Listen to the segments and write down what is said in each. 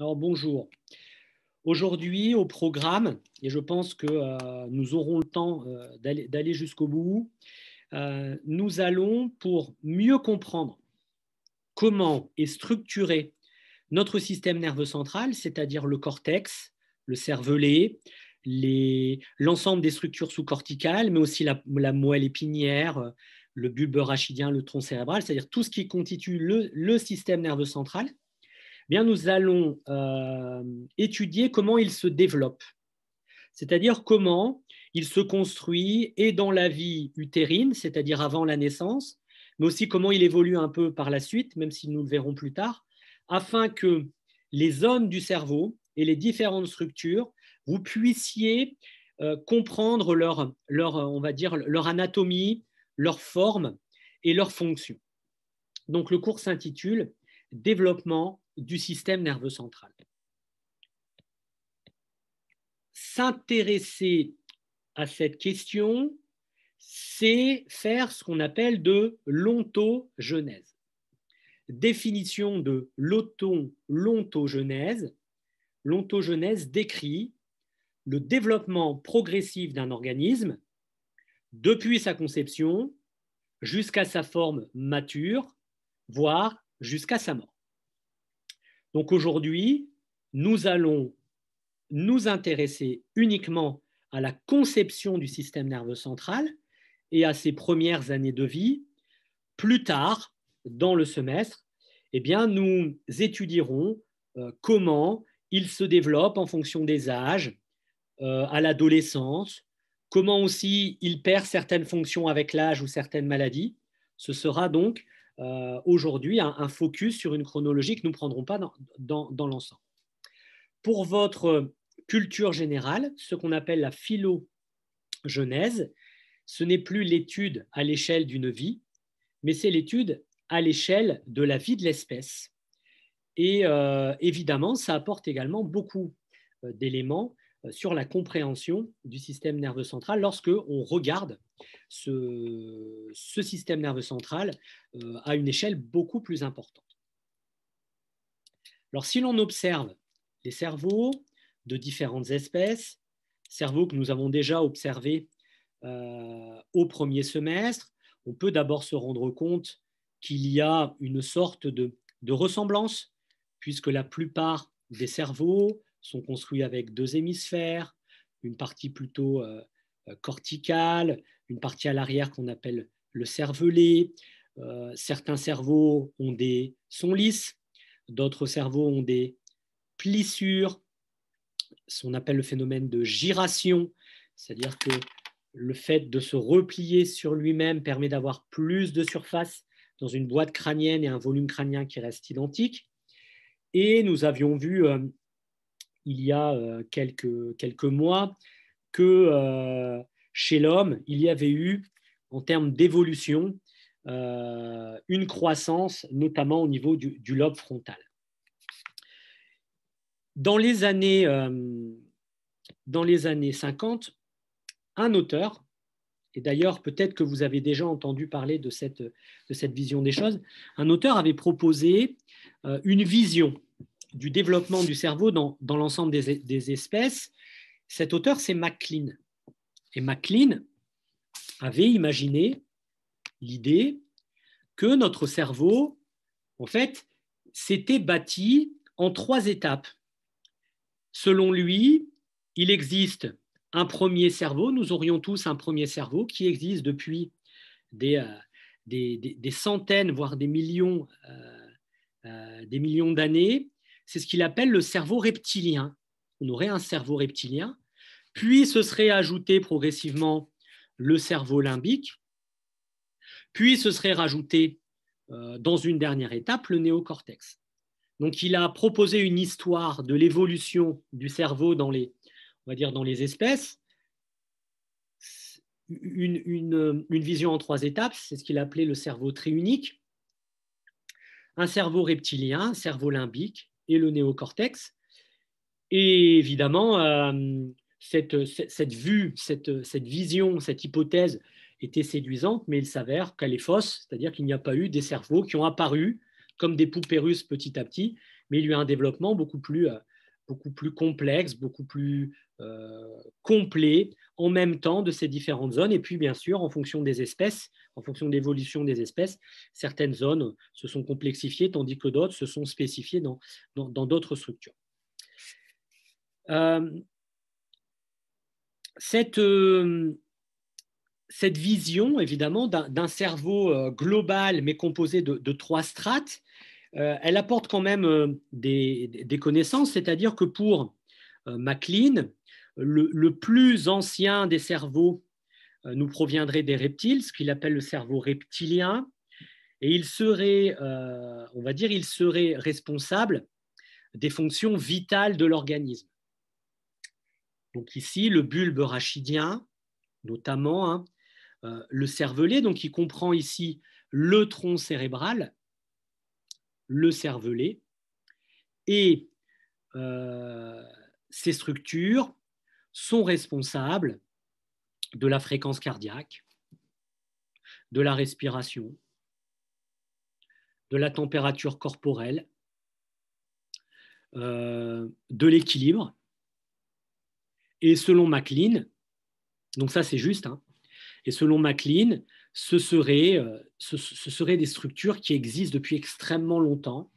Alors bonjour. Aujourd'hui, au programme, et je pense que euh, nous aurons le temps euh, d'aller jusqu'au bout, euh, nous allons, pour mieux comprendre comment est structuré notre système nerveux central, c'est-à-dire le cortex, le cervelet, l'ensemble des structures sous-corticales, mais aussi la, moelle épinière, le bulbe rachidien, le tronc cérébral, c'est-à-dire tout ce qui constitue le système nerveux central, eh bien, nous allons euh, étudier comment il se développe, c'est-à-dire comment il se construit et dans la vie utérine, c'est-à-dire avant la naissance, mais aussi comment il évolue un peu par la suite, même si nous le verrons plus tard, afin que les zones du cerveau et les différentes structures, vous puissiez euh, comprendre leur, leur, on va dire, leur anatomie, leur forme et leur fonction. Donc le cours s'intitule Développement du système nerveux central. S'intéresser à cette question, c'est faire ce qu'on appelle de l'ontogenèse. Définition de l'ontogenèse. L'ontogenèse décrit le développement progressif d'un organisme depuis sa conception jusqu'à sa forme mature, voire jusqu'à sa mort. Donc aujourd'hui, nous allons nous intéresser uniquement à la conception du système nerveux central et à ses premières années de vie. Plus tard, dans le semestre, eh bien, nous étudierons euh, comment il se développe en fonction des âges, euh, à l'adolescence, comment aussi il perd certaines fonctions avec l'âge ou certaines maladies. Ce sera donc euh, aujourd'hui un, focus sur une chronologie que nous ne prendrons pas dans, l'ensemble. Pour votre culture générale, ce qu'on appelle la phylogenèse ce n'est plus l'étude à l'échelle d'une vie, mais c'est l'étude à l'échelle de la vie de l'espèce. Et euh, évidemment, ça apporte également beaucoup euh, d'éléments euh, sur la compréhension du système nerveux central lorsque on regarde ce, système nerveux central euh, à une échelle beaucoup plus importante. Alors si l'on observe les cerveaux de différentes espèces, cerveaux que nous avons déjà observés euh, au premier semestre, on peut d'abord se rendre compte qu'il y a une sorte de ressemblance, puisque la plupart des cerveaux sont construits avec deux hémisphères, une partie plutôt euh, euh, corticale, une partie à l'arrière qu'on appelle le cervelet. Euh, certains cerveaux ont des, sont lisses, d'autres cerveaux ont des plissures. Ce qu'on appelle le phénomène de giration, c'est-à-dire que le fait de se replier sur lui-même permet d'avoir plus de surface dans une boîte crânienne et un volume crânien qui reste identique. Et nous avions vu il y a euh, quelques, mois que euh, chez l'homme, il y avait eu, en termes d'évolution, euh, une croissance, notamment au niveau du, lobe frontal. Dans les, années, dans les années 50, un auteur, et d'ailleurs peut-être que vous avez déjà entendu parler de cette, vision des choses, un auteur avait proposé une vision du développement du cerveau dans, l'ensemble des, espèces, cet auteur, c'est MacLean. Et MacLean avait imaginé l'idée que notre cerveau, en fait, s'était bâti en trois étapes. Selon lui, il existe un premier cerveau, nous aurions tous un premier cerveau qui existe depuis des, euh, centaines, voire des millions, euh, euh, des millions d'années, c'est ce qu'il appelle le cerveau reptilien. On aurait un cerveau reptilien, puis ce serait ajouté progressivement le cerveau limbique, puis ce serait rajouté euh, dans une dernière étape le néocortex. Donc il a proposé une histoire de l'évolution du cerveau dans les, on va dire, dans les espèces. Une, une vision en trois étapes, c'est ce qu'il appelait le cerveau triunique, un cerveau reptilien, un cerveau limbique et le néocortex. Et évidemment, euh, cette, vue, cette, vision, cette hypothèse était séduisante, mais il s'avère qu'elle est fausse, c'est-à-dire qu'il n'y a pas eu des cerveaux qui ont apparu comme des poupées russes petit à petit, mais il y a eu un développement beaucoup euh, beaucoup plus complexe, beaucoup plus euh, complet en même temps de ces différentes zones. Et puis, bien sûr, en fonction des espèces, en fonction de l'évolution des espèces, certaines zones se sont complexifiées, tandis que d'autres se sont spécifiées dans d'autres structures. Euh, euh, cette, vision, évidemment, d'un cerveau global mais composé de, trois strates, elle apporte quand même des connaissances, c'est-à-dire que pour euh, MacLean. Le, plus ancien des cerveaux euh, nous proviendrait des reptiles, ce qu'il appelle le cerveau reptilien, et il serait, euh, on va dire, il serait responsable des fonctions vitales de l'organisme. Donc ici, le bulbe rachidien, notamment, hein, le cervelet, donc il comprend ici le tronc cérébral, le cervelet, et euh, ces structures sont responsables de la fréquence cardiaque, de la respiration, de la température corporelle, euh, de l'équilibre. Et selon MacLean, donc ça c'est juste, hein, et selon MacLean, ce seraient, euh, ce, ce des structures qui existent depuis extrêmement longtemps.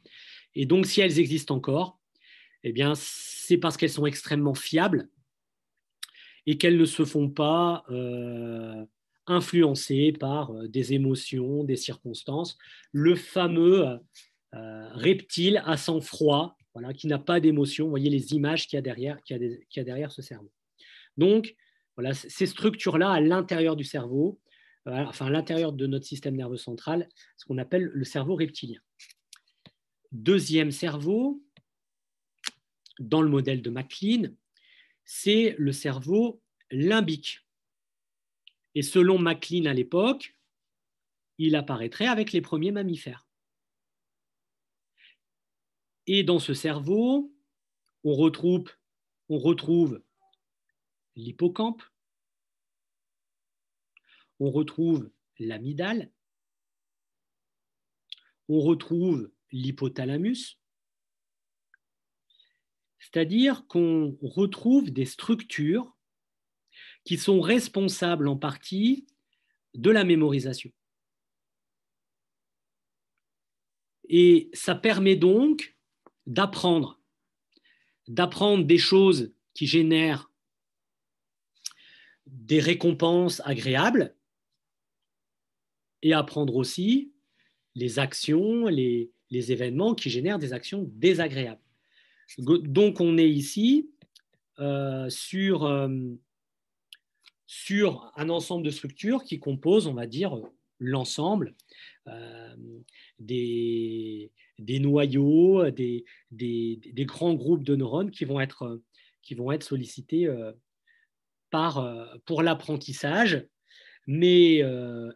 Et donc si elles existent encore, eh bien, c'est parce qu'elles sont extrêmement fiables et qu'elles ne se font pas euh, influencer par euh, des émotions, des circonstances. Le fameux euh, reptile à sang-froid, voilà, qui n'a pas d'émotion. Vous voyez les images qu'il y a derrière, qu'il y a, derrière ce cerveau. Donc, voilà, ces structures-là à l'intérieur du cerveau, enfin à l'intérieur de notre système nerveux central, ce qu'on appelle le cerveau reptilien. Deuxième cerveau, dans le modèle de MacLean, c'est le cerveau limbique. Et selon MacLean à l'époque, il apparaîtrait avec les premiers mammifères. Et dans ce cerveau, on retrouve, on retrouve l'hippocampe, on retrouve l'amidale, on retrouve l'hypothalamus, c'est-à-dire qu'on retrouve des structures qui sont responsables en partie de la mémorisation. Et ça permet donc d'apprendre, d'apprendre des choses qui génèrent des récompenses agréables et apprendre aussi les actions, les, les événements qui génèrent des actions désagréables. Donc on est ici euh, sur, euh, sur, un ensemble de structures qui composent, on va dire, l'ensemble euh, des, des, noyaux, des, des, grands groupes de neurones qui vont être, qui vont être sollicités par, pour l'apprentissage, mais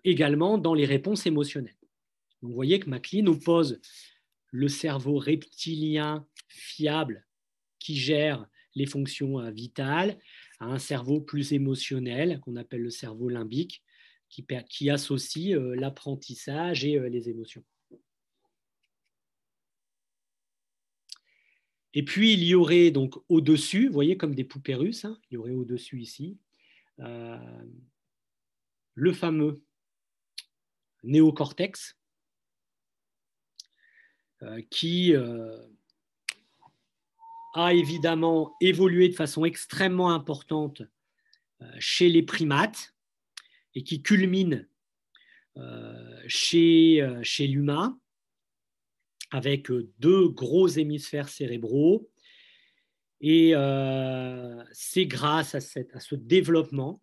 également dans les réponses émotionnelles. vous voyez que MacLean oppose le cerveau reptilien fiable qui gère les fonctions euh, vitales, à un cerveau plus émotionnel qu'on appelle le cerveau limbique, qui, associe euh, l'apprentissage et euh, les émotions. Et puis il y aurait donc au-dessus, vous voyez comme des poupées russes, hein, il y aurait au-dessus ici, le fameux néocortex, euh, qui euh, a évidemment évolué de façon extrêmement importante euh, chez les primates et qui culmine chez, l'humain avec deux gros hémisphères cérébraux. Et c'est grâce à, ce développement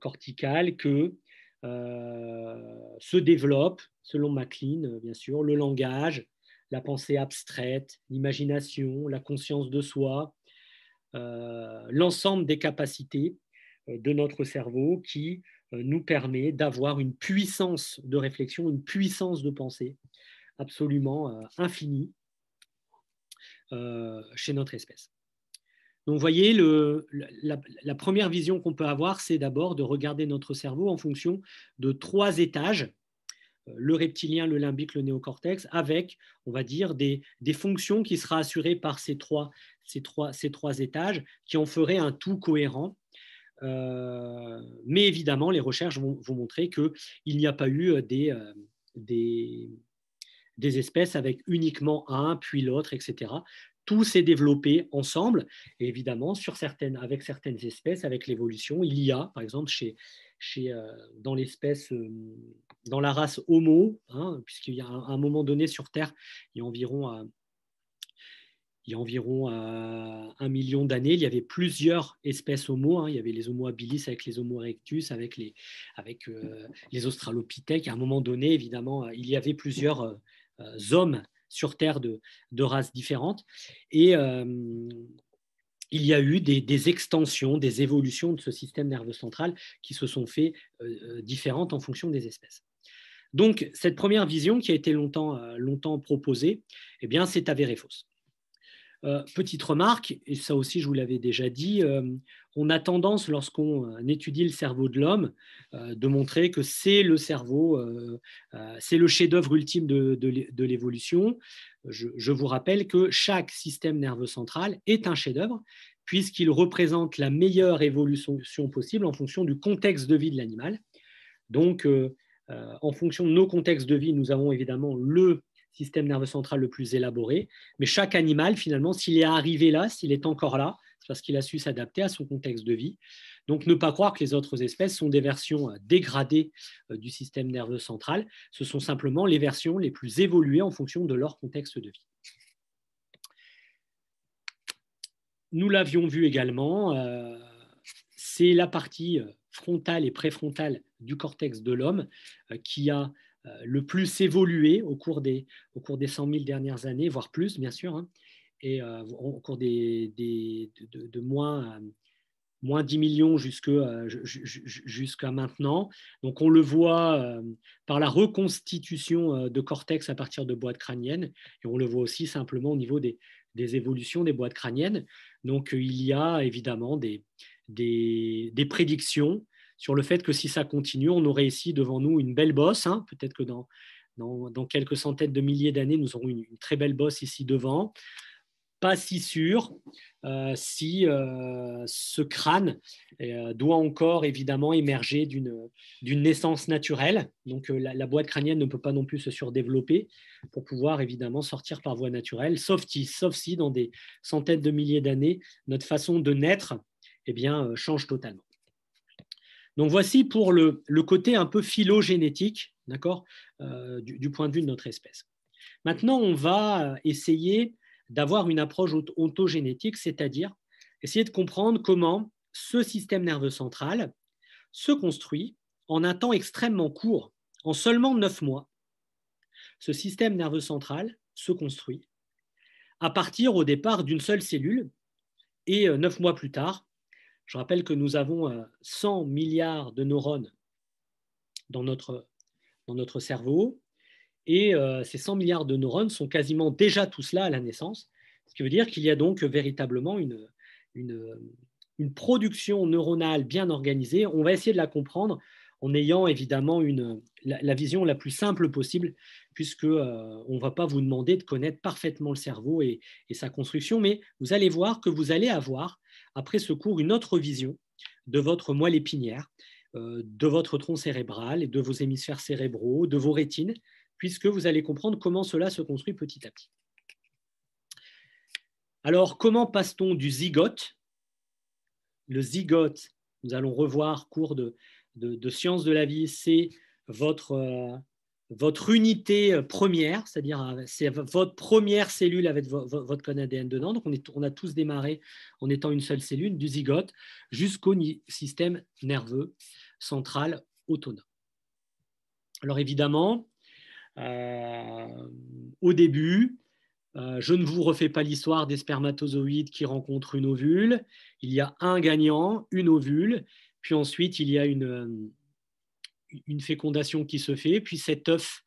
cortical que se développe, selon MacLean, bien sûr, le langage, la pensée abstraite, l'imagination, la conscience de soi, euh, l'ensemble des capacités euh, de notre cerveau qui euh, nous permet d'avoir une puissance de réflexion, une puissance de pensée absolument infinie chez notre espèce. Donc, vous voyez, la, première vision qu'on peut avoir, c'est d'abord de regarder notre cerveau en fonction de trois étages le reptilien, le limbique, le néocortex, avec, on va dire, des, fonctions qui seraient assurées par ces trois, ces, trois, ces trois étages, qui en feraient un tout cohérent. Euh, mais évidemment, les recherches vont, vous montrer qu'il n'y a pas eu euh, des, euh, des, des, espèces avec uniquement un, puis l'autre, etc. Tout s'est développé ensemble. Et évidemment, sur certaines, avec certaines espèces, avec l'évolution, il y a, par exemple, chez, chez, euh, dans l'espèce, euh, dans la race Homo, hein, puisqu'il y a un, moment donné sur Terre, il y a environ euh, il y a environ un million d'années, il y avait plusieurs espèces homo. Hein. il y avait les homo habilis avec les homo erectus, avec les, avec, les australopithèques. À un moment donné, évidemment, il y avait plusieurs hommes sur Terre de, de races différentes. Et il y a eu des, extensions, des évolutions de ce système nerveux central qui se sont faites euh, euh, différentes en fonction des espèces. Donc, cette première vision qui a été longtemps, euh, proposée, eh bien, s'est avérée fausse. Euh, petite remarque, et ça aussi je vous l'avais déjà dit, euh, on a tendance lorsqu'on euh, étudie le cerveau de l'homme de montrer que c'est le cerveau, c'est le chef-d'œuvre ultime de, l'évolution. Je, je, vous rappelle que chaque système nerveux central est un chef-d'œuvre puisqu'il représente la meilleure évolution possible en fonction du contexte de vie de l'animal. Donc, en fonction de nos contextes de vie, nous avons évidemment le système nerveux central le plus élaboré. Mais chaque animal, finalement, s'il est arrivé là, s'il est encore là, c'est parce qu'il a su s'adapter à son contexte de vie. Donc ne pas croire que les autres espèces sont des versions euh, dégradées euh, du système nerveux central. Ce sont simplement les versions les plus évoluées en fonction de leur contexte de vie. Nous l'avions vu également, euh, c'est la partie frontale et préfrontale du cortex de l'homme qui a euh, le plus évolué au cours, des, au cours 100 000 dernières années, voire plus, bien sûr, hein. et euh, au cours des, de, moins euh, moins 10 millions jusqu'à maintenant. Donc on le voit par la reconstitution de cortex à partir de boîtes crâniennes, et on le voit aussi simplement au niveau des, évolutions des boîtes crâniennes. Donc il y a évidemment des prédictions sur le fait que si ça continue, on aurait ici devant nous une belle bosse. Hein. Peut-être que dans, quelques centaines de milliers d'années, nous aurons une, très belle bosse ici devant. Pas si sûr euh, si euh, ce crâne euh, doit encore évidemment émerger d'une naissance naturelle. Donc la, boîte crânienne ne peut pas non plus se surdévelopper pour pouvoir évidemment sortir par voie naturelle, sauf si, sauf si dans des centaines de milliers d'années, notre façon de naître eh bien, change totalement. Donc voici pour le, côté un peu phylogénétique, d'accord, euh, du, point de vue de notre espèce. Maintenant, on va euh, essayer d'avoir une approche ontogénétique, c'est-à-dire essayer de comprendre comment ce système nerveux central se construit en un temps extrêmement court, en seulement neuf mois. Ce système nerveux central se construit à partir au départ d'une seule cellule et euh, neuf mois plus tard je rappelle que nous avons 100 euh, milliards de neurones dans notre, dans notre cerveau, et euh, ces 100 milliards de neurones sont quasiment déjà tous là à la naissance, ce qui veut dire qu'il y a donc véritablement une, production neuronale bien organisée. On va essayer de la comprendre en ayant évidemment la, vision la plus simple possible, puisqu'on euh, ne va pas vous demander de connaître parfaitement le cerveau et, sa construction, mais vous allez voir que vous allez avoir après ce cours une autre vision de votre moelle épinière, euh, de votre tronc cérébral et de vos hémisphères cérébraux, de vos rétines, puisque vous allez comprendre comment cela se construit petit à petit. Alors, comment passe-t-on du zygote Le zygote, nous allons revoir cours de, de sciences de la vie, c'est votre, euh, votre unité euh, première, c'est-à-dire euh, c'est votre première cellule avec votre code ADN dedans. Donc on, a tous démarré en étant une seule cellule, du zygote jusqu'au système nerveux central autonome. Alors évidemment, euh, au début, je ne vous refais pas l'histoire des spermatozoïdes qui rencontrent une ovule. Il y a un gagnant, une ovule, puis ensuite il y a une, une fécondation qui se fait, puis cet œuf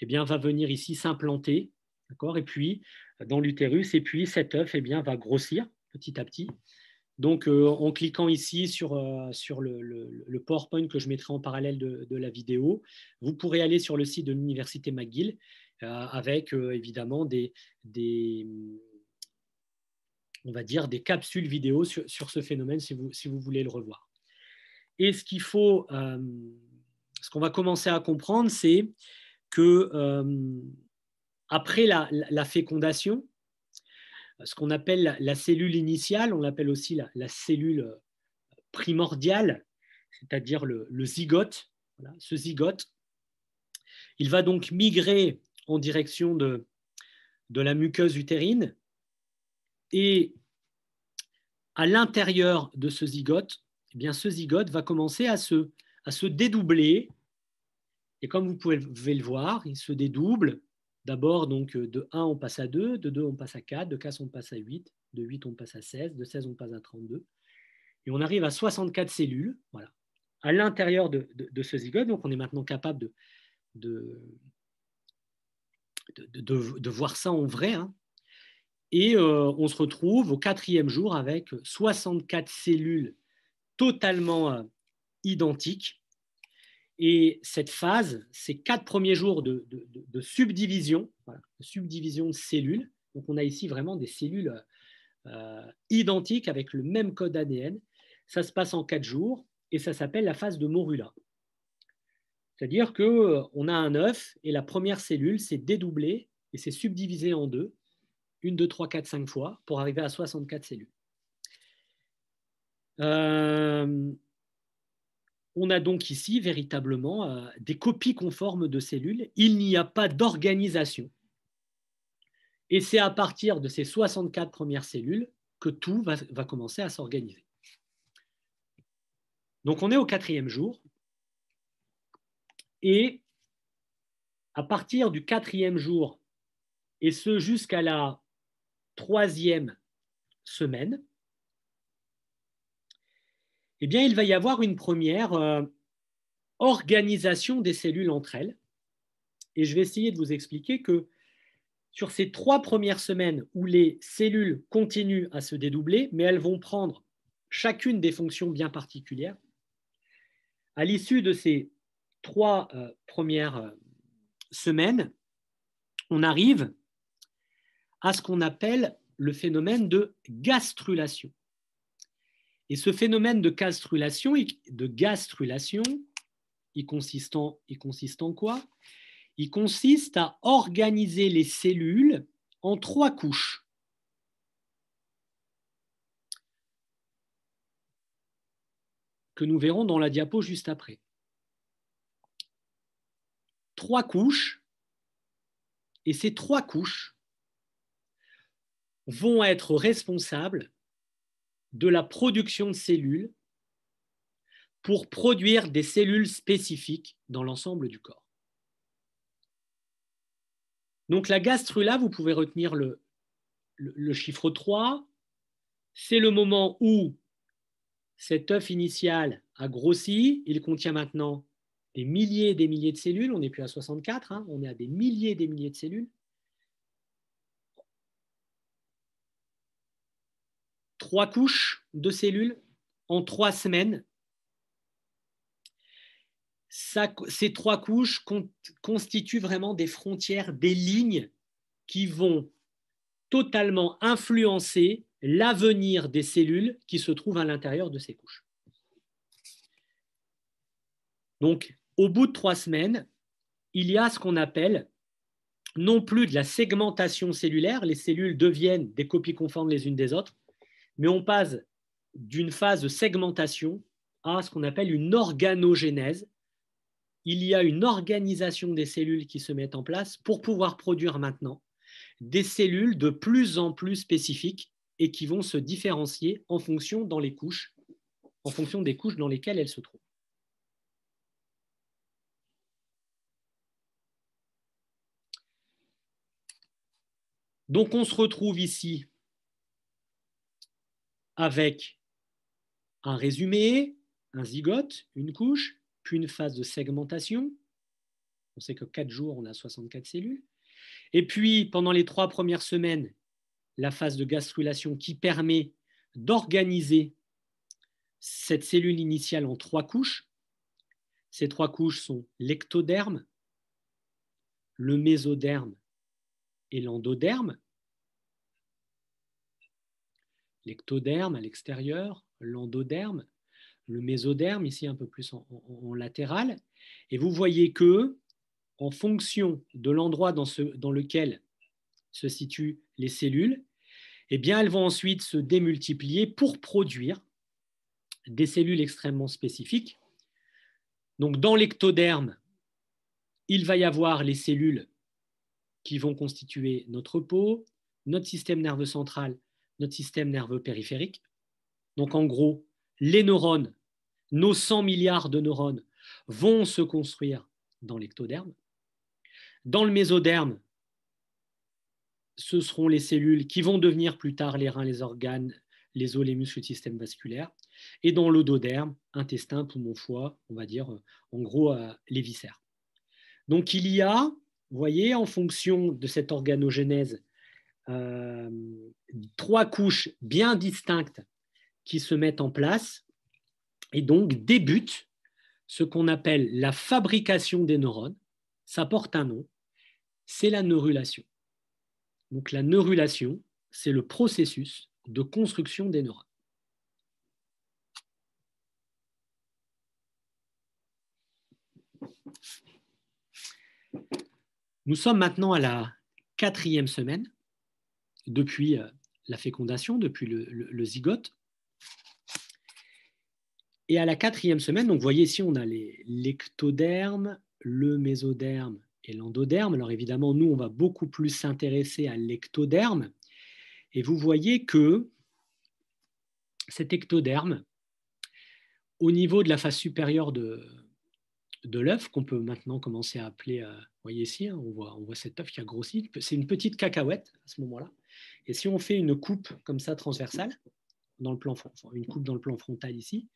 eh bien, va venir ici s'implanter, d'accord, et puis dans l'utérus, et puis cet œuf eh bien, va grossir petit à petit. Donc, euh, en cliquant ici sur, euh, sur le, PowerPoint que je mettrai en parallèle de, la vidéo, vous pourrez aller sur le site de l'Université McGill euh, avec évidemment des, des, on va dire, des capsules vidéo sur, ce phénomène si vous, si vous voulez le revoir. Et ce qu'il faut ce qu'on va commencer à comprendre, c'est que euh, après la, fécondation, ce qu'on appelle la, cellule initiale, on l'appelle aussi la, cellule euh, primordiale, c'est-à-dire le, zygote, ce zygote, il va donc migrer en direction de, la muqueuse utérine et à l'intérieur de ce zygote, eh bien, ce zygote va commencer à se à se dédoubler. Et comme vous pouvez le voir, il se dédouble. D'abord, donc, euh, de 1, on passe à 2, de 2, on passe à 4, de 4, on passe à 8, de 8, on passe à 16, de 16, on passe à 32. Et on arrive à 64 cellules, voilà, à l'intérieur de, ce zygote. Donc, on est maintenant capable de, de de, voir ça en vrai. Hein. Et euh, on se retrouve au quatrième jour avec 64 cellules totalement euh, identiques. Et cette phase, ces quatre premiers jours de, subdivision, subdivision de cellules, donc on a ici vraiment des cellules euh, identiques avec le même code ADN, ça se passe en quatre jours et ça s'appelle la phase de morula. C'est-à-dire que euh, on a un œuf et la première cellule s'est dédoublée et s'est subdivisée en deux, une, deux, trois, quatre, cinq fois, pour arriver à 64 cellules. Euh, on a donc ici véritablement euh, des copies conformes de cellules. Il n'y a pas d'organisation. Et c'est à partir de ces 64 premières cellules que tout va commencer à s'organiser. Donc on est au quatrième jour. Et à partir du quatrième jour, et ce jusqu'à la troisième semaine, eh il va y avoir une première euh, organisation des cellules entre elles. Et je vais essayer de vous expliquer que sur ces trois premières semaines où les cellules continuent à se dédoubler, mais elles vont prendre chacune des fonctions bien particulières, à l'issue de ces trois euh, premières euh, semaines, on arrive à ce qu'on appelle le phénomène de gastrulation. Et ce phénomène de castrulation, de gastrulation, il il consiste en quoi Il consiste à organiser les cellules en trois couches. que nous verrons dans la diapo juste après. Trois couches, et ces trois couches vont être responsables de la production de cellules pour produire des cellules spécifiques dans l'ensemble du corps. Donc la gastrula, vous pouvez retenir le, chiffre 3. C'est le moment où cet œuf initial a grossi, il contient maintenant des milliers et des milliers de cellules, on n'est plus à 64, hein. on est à des milliers et des milliers de cellules. trois couches de cellules en trois semaines. ces trois couches constituent vraiment des frontières, des lignes qui vont totalement influencer l'avenir des cellules qui se trouvent à l'intérieur de ces couches. Donc, au bout de trois semaines, il y a ce qu'on appelle non plus de la segmentation cellulaire, les cellules deviennent des copies conformes les unes des autres, mais on passe d'une phase de segmentation à ce qu'on appelle une organogénèse. Il y a une organisation des cellules qui se mettent en place pour pouvoir produire maintenant des cellules de plus en plus spécifiques et qui vont se différencier en fonction couches, en fonction des couches dans lesquelles elles se trouvent. Donc on se retrouve ici avec un résumé, un zygote, une couche, puis une phase de segmentation. On sait que 4 jours, on a 64 cellules. Et puis, pendant les trois premières semaines, la phase de gastrulation qui permet d'organiser cette cellule initiale en trois couches. Ces trois couches sont l'ectoderme, le mésoderme et l'endoderme l'ectoderme à l'extérieur, l'endoderme, le mésoderme ici un peu plus en, latéral. Et vous voyez que, en fonction de l'endroit dans, lequel se situent les cellules, eh bien, elles vont ensuite se démultiplier pour produire des cellules extrêmement spécifiques. Donc, dans l'ectoderme, il va y avoir les cellules qui vont constituer notre peau, notre système nerveux central, notre système nerveux périphérique. Donc en gros, les neurones, nos 100 milliards de neurones, vont se construire dans l'ectoderme. Dans le mésoderme, ce seront les cellules qui vont devenir plus tard les reins, les organes, les os, les muscles, le système vasculaire. Et dans l'ododerme, intestin, poumon, foie, on va dire en gros euh, les viscères. Donc il y a, vous voyez, en fonction de cette organogénèse euh, trois couches bien distinctes qui se mettent en place et donc débutent ce qu'on appelle la fabrication des neurones. Ça porte un nom, c'est la neurulation. Donc la neurulation, c'est le processus de construction des neurones. Nous sommes maintenant à la quatrième semaine depuis euh, la fécondation, depuis le, zygote. Et à la quatrième semaine, donc vous voyez ici, on a l'ectoderme, le mésoderme et l'endoderme. Alors évidemment, nous, on va beaucoup plus s'intéresser à l'ectoderme. Et vous voyez que cet ectoderme, au niveau de la face supérieure de, de l'œuf, qu'on peut maintenant commencer à appeler euh, vous voyez ici, hein, on, voit, on voit cette œuf qui a grossi. C'est une petite cacahuète à ce moment-là. Et si on fait une coupe comme ça transversale, dans le plan, une coupe dans le plan frontal ici,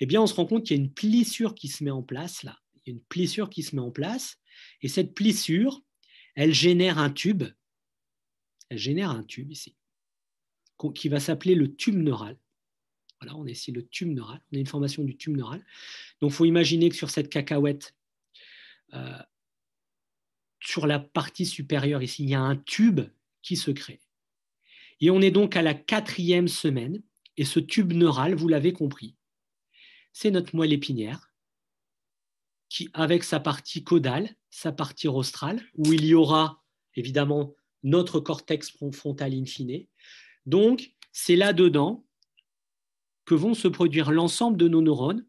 eh bien, on se rend compte qu'il y a une plissure qui se met en place là. Il y a une plissure qui se met en place. Et cette plissure, elle génère un tube. Elle génère un tube ici, qui va s'appeler le tube neural. Voilà, on est ici le tube neural. On a une formation du tube neural. Donc, il faut imaginer que sur cette cacahuète, euh, sur la partie supérieure ici, il y a un tube qui se crée. Et on est donc à la quatrième semaine, et ce tube neural, vous l'avez compris, c'est notre moelle épinière, qui, avec sa partie caudale, sa partie rostrale, où il y aura évidemment notre cortex frontal in Donc, c'est là-dedans que vont se produire l'ensemble de nos neurones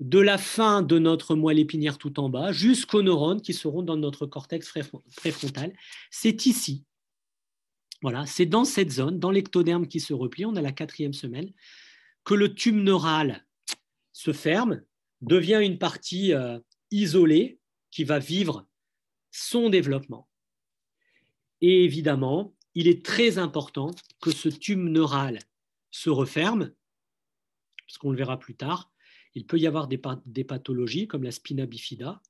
de la fin de notre moelle épinière tout en bas jusqu'aux neurones qui seront dans notre cortex préfrontal. C'est ici. Voilà, c'est dans cette zone, dans l'ectoderme qui se replie, on a la quatrième semaine que le tube neural se ferme, devient une partie euh, isolée qui va vivre son développement. Et évidemment, il est très important que ce tube neural se referme, parce qu'on le verra plus tard, il peut y avoir des, pathologies comme la spina bifida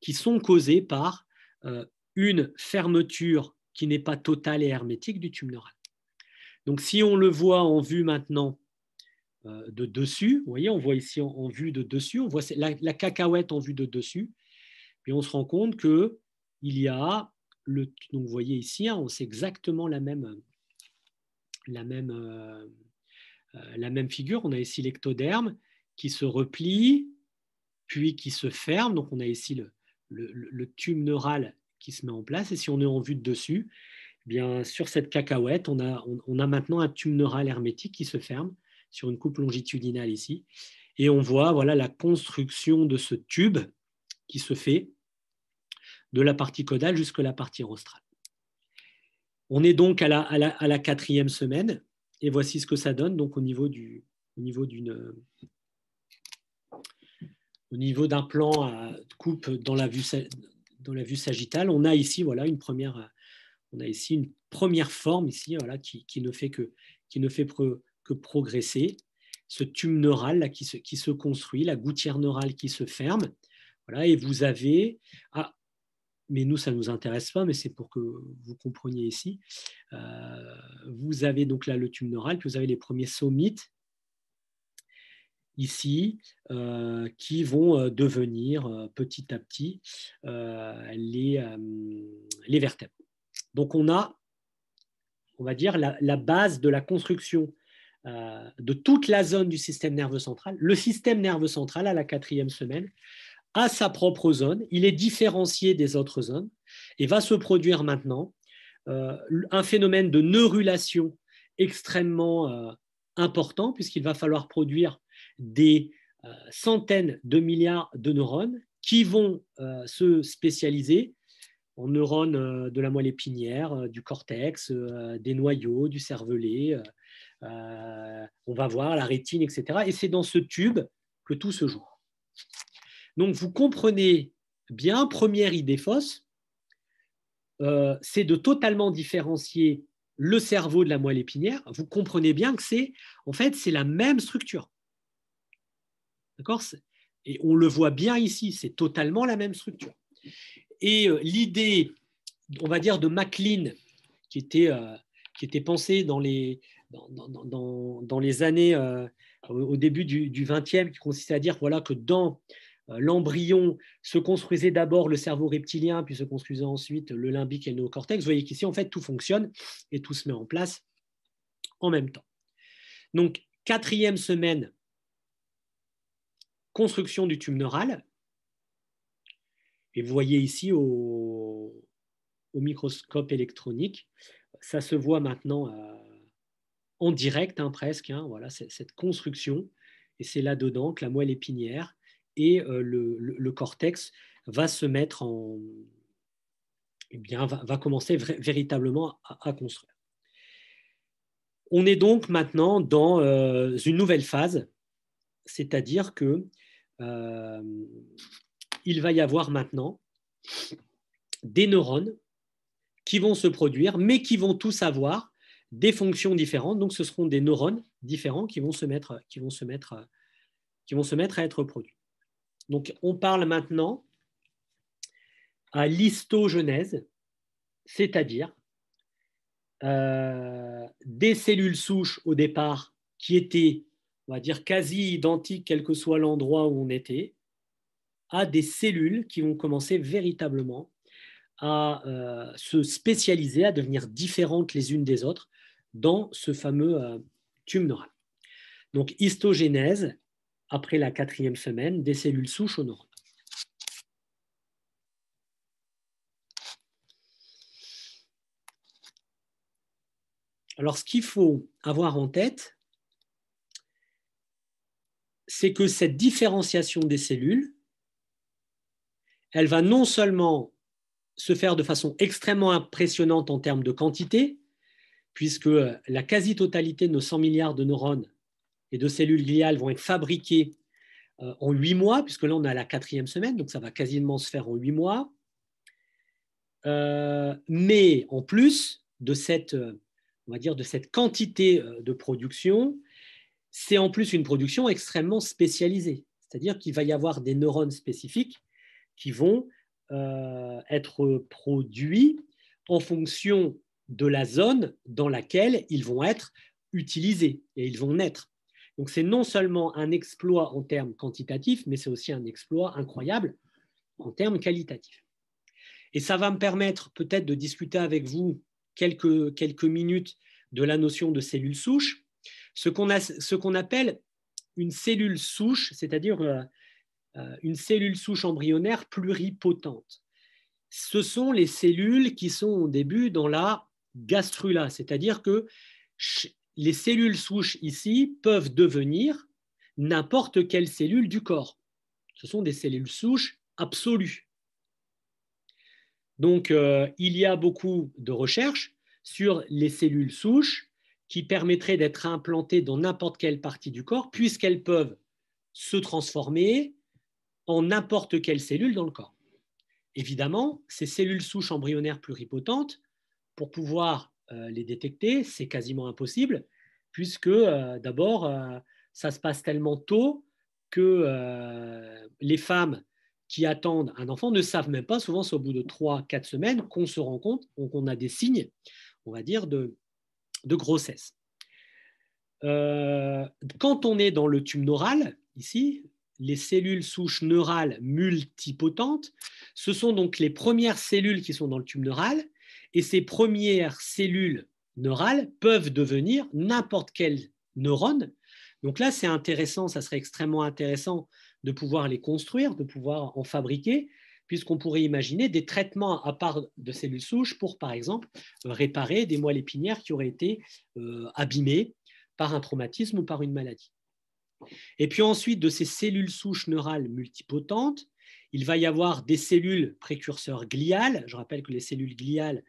qui sont causées par euh, une fermeture qui n'est pas totale et hermétique du neural. Donc si on le voit en vue maintenant euh, de dessus, vous voyez, on voit ici en, vue de dessus, on voit la, cacahuète en vue de dessus, et on se rend compte que il y a le, donc vous voyez ici, on hein, sait exactement la même, euh, la même figure. On a ici l'ectoderme qui se replie, puis qui se ferme. Donc on a ici le, tube neural qui se met en place. Et si on est en vue de dessus, eh bien sur cette cacahuète, on a, on, a maintenant un tube neural hermétique qui se ferme sur une coupe longitudinale ici. Et on voit voilà, la construction de ce tube qui se fait de la partie caudale jusqu'à la partie rostrale. On est donc à la, à, la, quatrième semaine, et voici ce que ça donne donc au niveau du, au niveau d'une, au niveau d'un plan à coupe dans la vue, dans la vue sagittale, on a ici voilà, une, première, euh, on a ici une première forme ici, voilà, qui, ne fait, que, qui ne fait que progresser. Ce tube neural qui, se, qui se construit, la gouttière neurale qui se ferme. Voilà, et vous avez, ah, mais nous, ça ne nous intéresse pas, mais c'est pour que vous compreniez ici. Euh, vous avez donc là le tube neural, puis vous avez les premiers sommites ici euh, qui vont euh, devenir euh, petit à petit les, vertèbres. Donc on a, on va dire, la, base de la construction de toute la zone du système nerveux central. Le système nerveux central, à la quatrième semaine, a sa propre zone, il est différencié des autres zones, et va se produire maintenant un phénomène de neurulation extrêmement important, puisqu'il va falloir produire des euh, centaines de milliards de neurones qui vont euh, se spécialiser en neurones euh, de la moelle épinière, du cortex, des noyaux, du cervelet. on va voir la rétine, etc. Et c'est dans ce tube que tout se joue. Donc vous comprenez bien, première idée fausse, c'est de totalement différencier le cerveau de la moelle épinière. Vous comprenez bien que c'est en fait c'est la même structure. D'accord Et on le voit bien ici, c'est totalement la même structure. Et euh, l'idée, on va dire, de MacLean, qui était, euh, qui était pensée dans les, dans, les années, euh, au début du, XXe, 20e, qui consistait à dire voilà, que dans l'embryon se construisait d'abord le cerveau reptilien, puis se construisait ensuite le limbique et le néocortex. Vous voyez qu'ici, en fait, tout fonctionne et tout se met en place en même temps. Donc, quatrième semaine construction du tube neural. Et vous voyez ici au, microscope électronique, ça se voit maintenant euh, en direct hein, presque, hein, voilà, cette construction. Et c'est là-dedans que la moelle épinière et euh, le, cortex va se mettre en... Eh bien, va, commencer véritablement à, construire. On est donc maintenant dans euh, une nouvelle phase, c'est-à-dire que euh, il va y avoir maintenant des neurones qui vont se produire, mais qui vont tous avoir des fonctions différentes. Donc, ce seront des neurones différents qui vont se mettre, qui vont se mettre, qui vont se mettre à être produits. Donc, on parle maintenant à l'histogenèse, c'est-à-dire euh, des cellules souches au départ qui étaient on va dire quasi identique, quel que soit l'endroit où on était, à des cellules qui vont commencer véritablement à euh, se spécialiser, à devenir différentes les unes des autres dans ce fameux euh, tube neural. Donc, histogénèse, après la quatrième semaine, des cellules souches au neurones. Alors, ce qu'il faut avoir en tête, c'est que cette différenciation des cellules, elle va non seulement se faire de façon extrêmement impressionnante en termes de quantité, puisque la quasi-totalité de nos 100 milliards de neurones et de cellules gliales vont être fabriquées euh, en 8 mois, puisque là on est à la quatrième semaine, donc ça va quasiment se faire en 8 mois. Euh, mais en plus de euh, on dire, de cette quantité de production, c'est en plus une production extrêmement spécialisée, c'est-à-dire qu'il va y avoir des neurones spécifiques qui vont euh, être produits en fonction de la zone dans laquelle ils vont être utilisés et ils vont naître. Donc c'est non seulement un exploit en termes quantitatifs, mais c'est aussi un exploit incroyable en termes qualitatifs. Et ça va me permettre peut-être de discuter avec vous quelques, quelques minutes de la notion de cellules souche, ce qu'on appelle une cellule souche, c'est-à-dire euh, euh, une cellule souche embryonnaire pluripotente. Ce sont les cellules qui sont au début dans la gastrula, c'est-à-dire que les cellules souches ici peuvent devenir n'importe quelle cellule du corps. Ce sont des cellules souches absolues. Donc, euh, il y a beaucoup de recherches sur les cellules souches qui permettraient d'être implantées dans n'importe quelle partie du corps, puisqu'elles peuvent se transformer en n'importe quelle cellule dans le corps. Évidemment, ces cellules souches embryonnaires pluripotentes, pour pouvoir euh, les détecter, c'est quasiment impossible, puisque euh, d'abord, euh, ça se passe tellement tôt que les femmes qui attendent un enfant ne savent même pas, souvent c'est au bout de 3-4 semaines qu'on se rend compte, qu'on a des signes, on va dire, de, de grossesse. Euh, quand on est dans le tube neural, ici, les cellules souches neurales multipotentes, ce sont donc les premières cellules qui sont dans le tube neural, et ces premières cellules neurales peuvent devenir n'importe quel neurone. Donc là, c'est intéressant, ça serait extrêmement intéressant de pouvoir les construire, de pouvoir en fabriquer, puisqu'on pourrait imaginer des traitements à part de cellules souches pour, par exemple, réparer des moelles épinières qui auraient été euh, abîmées par un traumatisme ou par une maladie. Et puis ensuite, de ces cellules souches neurales multipotentes, il va y avoir des cellules précurseurs gliales. Je rappelle que les cellules gliales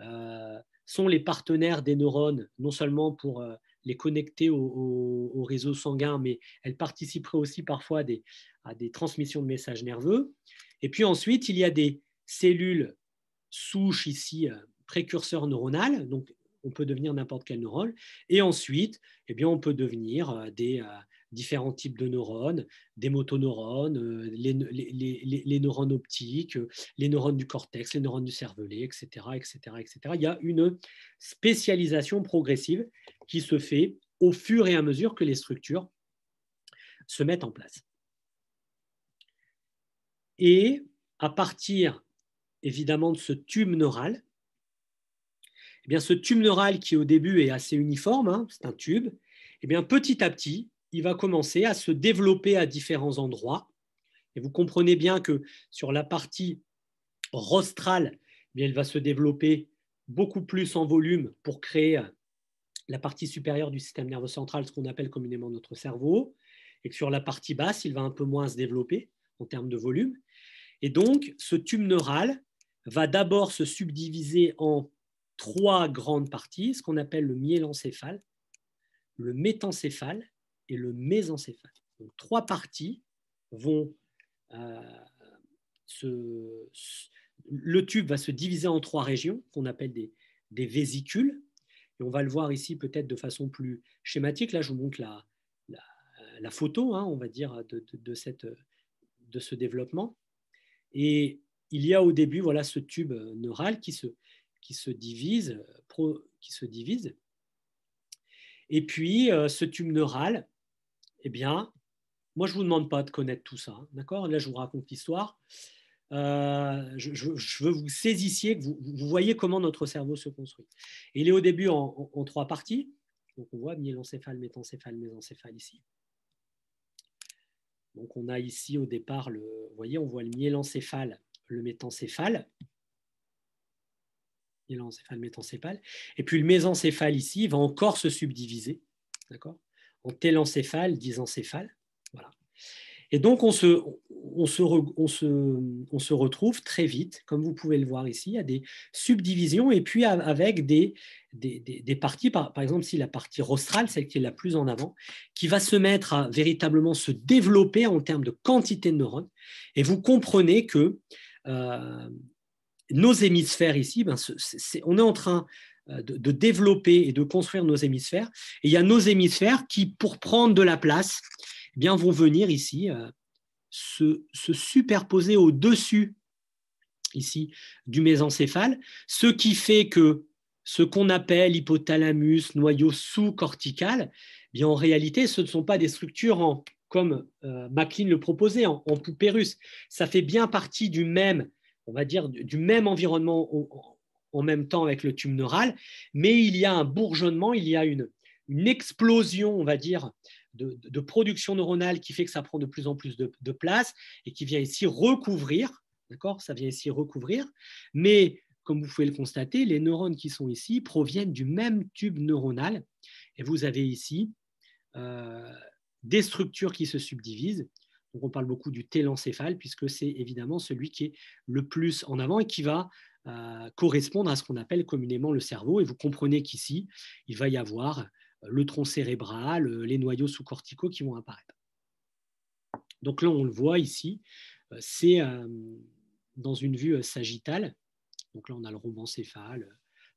euh, sont les partenaires des neurones, non seulement pour euh, les connecter au, réseau sanguin, mais elles participeraient aussi parfois à des transmissions de messages nerveux. Et puis ensuite, il y a des cellules souches ici, euh, précurseurs neuronales, donc on peut devenir n'importe quel neurone. Et ensuite, eh on peut devenir euh, des euh, différents types de neurones, des motoneurones, les, les, neurones optiques, les neurones du cortex, les neurones du cervelet, etc., etc., etc. Il y a une spécialisation progressive qui se fait au fur et à mesure que les structures se mettent en place. Et à partir évidemment de ce tube neural, eh bien, ce tube neural qui au début est assez uniforme, hein, c'est un tube, eh bien, petit à petit, il va commencer à se développer à différents endroits. Et vous comprenez bien que sur la partie rostrale, eh bien, il va se développer beaucoup plus en volume pour créer la partie supérieure du système nerveux central, ce qu'on appelle communément notre cerveau, et que sur la partie basse, il va un peu moins se développer en termes de volume. Et donc, ce tube neural va d'abord se subdiviser en trois grandes parties, ce qu'on appelle le myélencéphale, le métencéphale et le mésencéphale. Donc, trois parties vont euh, se, le tube va se diviser en trois régions qu'on appelle des, vésicules. Et on va le voir ici peut-être de façon plus schématique. Là, je vous montre la, photo, hein, on va dire, de ce développement. Et il y a au début voilà ce tube neural qui se, qui se divise, Et puis euh, ce tube neural, eh bien, moi je vous demande pas de connaître tout ça, hein, d'accord Là je vous raconte l'histoire. Euh, je, je, je, veux vous saisissiez, que vous, voyez comment notre cerveau se construit. il est au début en, trois parties. Donc on voit myélencéphale, métencéphale, mésencéphale ici. Donc on a ici au départ, le, vous voyez, on voit le myélencéphale, le métencéphale, myélencéphale, métencéphale, et puis le mésencéphale ici va encore se subdiviser, d'accord, en télencéphale, disencéphale, voilà. Et donc, on se, retrouve très vite, comme vous pouvez le voir ici, à des subdivisions et puis avec des, parties, par, exemple, si la partie rostrale, celle qui est la plus en avant, qui va se mettre à véritablement se développer en termes de quantité de neurones. Et vous comprenez que euh, nos hémisphères ici, ben, on est en train euh, de, développer et de construire nos hémisphères. Et il y a nos hémisphères qui, pour prendre de la place, eh bien, vont venir ici euh, se, superposer au-dessus ici du mésencéphale, ce qui fait que ce qu'on appelle hypothalamus, noyau sous-cortical, eh bien en réalité, ce ne sont pas des structures comme euh, MacLean le proposait, en, en, Ça fait bien partie du même, on va dire, du même environnement en même temps avec le tube neural, mais il y a un bourgeonnement, il y a une explosion, on va dire, de, production neuronale qui fait que ça prend de plus en plus de, place et qui vient ici recouvrir, d'accord Ça vient ici recouvrir, mais comme vous pouvez le constater, les neurones qui sont ici proviennent du même tube neuronal et vous avez ici euh, des structures qui se subdivisent. Donc on parle beaucoup du télencéphale puisque c'est évidemment celui qui est le plus en avant et qui va euh, correspondre à ce qu'on appelle communément le cerveau. Et vous comprenez qu'ici, il va y avoir le tronc cérébral, euh, les noyaux sous-corticaux qui vont apparaître. Donc là, on le voit ici, euh, c'est euh, dans une vue sagittale. Donc là, on a le rhombencéphale,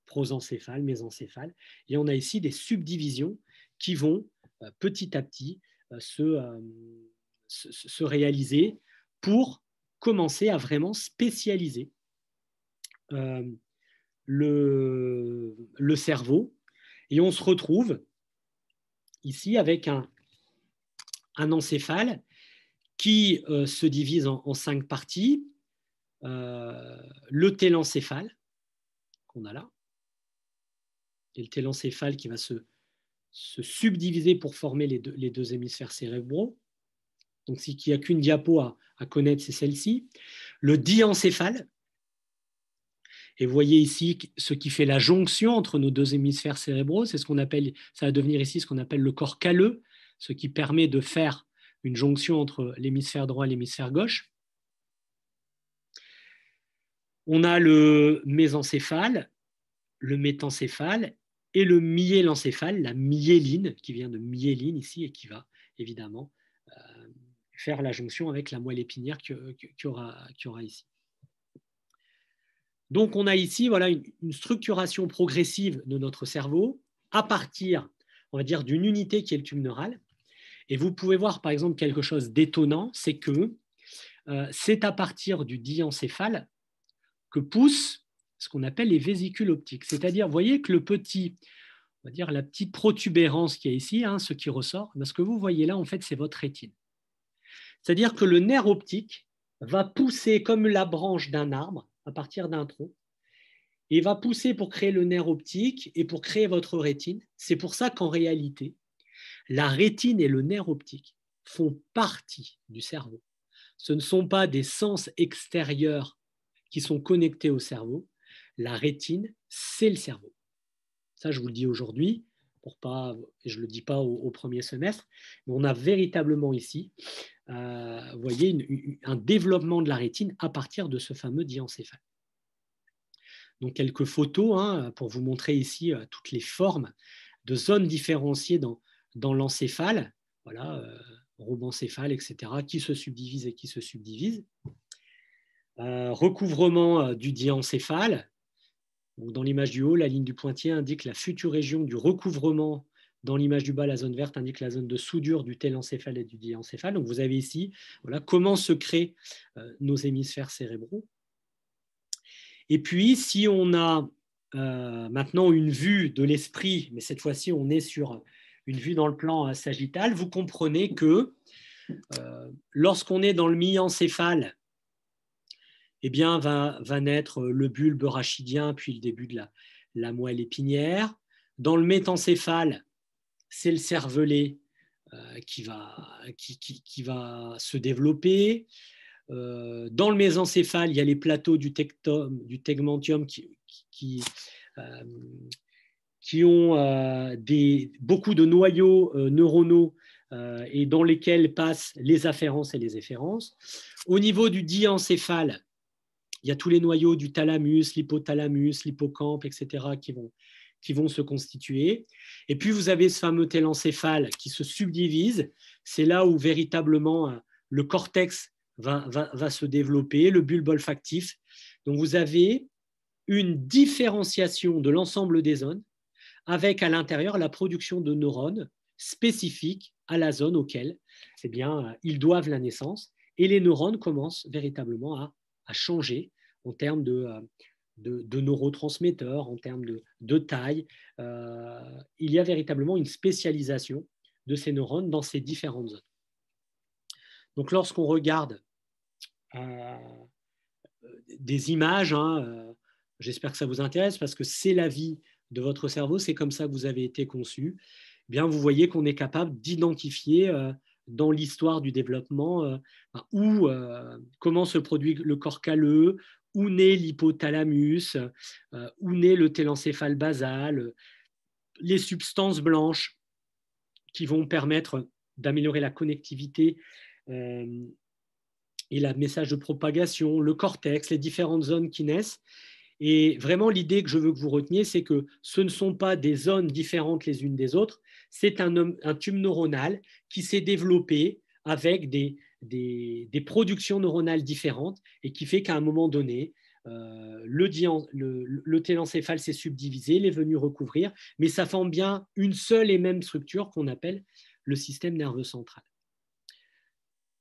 prosencéphale, mésencéphale. Et on a ici des subdivisions qui vont petit à petit se, réaliser pour commencer à vraiment spécialiser le, cerveau. Et on se retrouve ici avec un, un encéphale qui euh, se divise en, cinq parties. Euh, le télencéphale qu'on a là, et le télencéphale qui va se, subdiviser pour former les deux, les deux hémisphères cérébraux. Donc, s'il n'y a qu'une diapo à, à connaître, c'est celle-ci. Le diencéphale, et vous voyez ici ce qui fait la jonction entre nos deux hémisphères cérébraux, c'est ce qu'on appelle, ça va devenir ici ce qu'on appelle le corps calleux, ce qui permet de faire une jonction entre l'hémisphère droit et l'hémisphère gauche. On a le mésencéphale, le métencéphale et le myélencéphale, la myéline, qui vient de myéline ici et qui va évidemment euh, faire la jonction avec la moelle épinière qu'il y aura ici. Donc on a ici voilà, une, structuration progressive de notre cerveau à partir, on va dire, d'une unité qui est le tube Et vous pouvez voir par exemple quelque chose d'étonnant, c'est que euh, c'est à partir du diencéphale que poussent ce qu'on appelle les vésicules optiques. C'est-à-dire, vous voyez que le petit, va dire la petite protubérance qui est ici, hein, ce qui ressort, ben, ce que vous voyez là, en fait, c'est votre rétine. C'est-à-dire que le nerf optique va pousser comme la branche d'un arbre à partir d'un trou, Et va pousser pour créer le nerf optique et pour créer votre rétine. C'est pour ça qu'en réalité, la rétine et le nerf optique font partie du cerveau. Ce ne sont pas des sens extérieurs qui sont connectés au cerveau. La rétine, c'est le cerveau. Ça, je vous le dis aujourd'hui, pour pas, je le dis pas au, au premier semestre, mais on a véritablement ici euh, voyez, un développement de la rétine à partir de ce fameux diencéphale. Donc quelques photos hein, pour vous montrer ici euh, toutes les formes de zones différenciées dans, l'encéphale, voilà, euh, etc., qui se subdivise et qui se subdivise euh, recouvrement du diencéphale. dans l'image du haut, la ligne du pointier indique la future région du recouvrement dans l'image du bas, la zone verte indique la zone de soudure du télencéphale et du diencéphale. Donc vous avez ici voilà, comment se créent euh, nos hémisphères cérébraux. Et puis, si on a euh, maintenant une vue de l'esprit, mais cette fois-ci on est sur une vue dans le plan euh, sagittal, vous comprenez que lorsqu'on est dans le mi-encéphale, eh bien, va, naître le bulbe rachidien, puis le début de la, moelle épinière. Dans le métencéphale, c'est le cervelet euh, qui, va, se développer. Euh, dans le mésencéphale, il y a les plateaux du, tectum, tegmentium qui, euh, ont beaucoup de noyaux neuronaux et dans lesquels passent les afférences et les efférences. Au niveau du diencéphale, il y a tous les noyaux du thalamus, l'hypothalamus, l'hippocampe, etc., qui vont, qui vont se constituer. Et puis vous avez ce fameux télencéphale qui se subdivise. C'est là où véritablement euh, le cortex va, se développer, le bulbe olfactif. Donc vous avez une différenciation de l'ensemble des zones avec à l'intérieur la production de neurones spécifiques à la zone auquel eh bien, euh, ils doivent la naissance. Et les neurones commencent véritablement à changer en termes de, euh, de, neurotransmetteurs, en termes de, taille. Euh, il y a véritablement une spécialisation de ces neurones dans ces différentes zones. Donc lorsqu'on regarde euh, des images, hein, euh, j'espère que ça vous intéresse parce que c'est la vie de votre cerveau, c'est comme ça que vous avez été conçu, eh bien vous voyez qu'on est capable d'identifier dans l'histoire du développement ben, où, comment se produit le corps calleux, où naît l'hypothalamus, euh, où naît le télencéphale basal, les substances blanches qui vont permettre d'améliorer la connectivité euh, et la message de propagation, le cortex, les différentes zones qui naissent. Et vraiment, l'idée que je veux que vous reteniez, c'est que ce ne sont pas des zones différentes les unes des autres, c'est un, un, tube neuronal qui s'est développé avec des, des, productions neuronales différentes et qui fait qu'à un moment donné, euh, le, le, s'est subdivisé, il est venu recouvrir, mais ça forme bien une seule et même structure qu'on appelle le système nerveux central.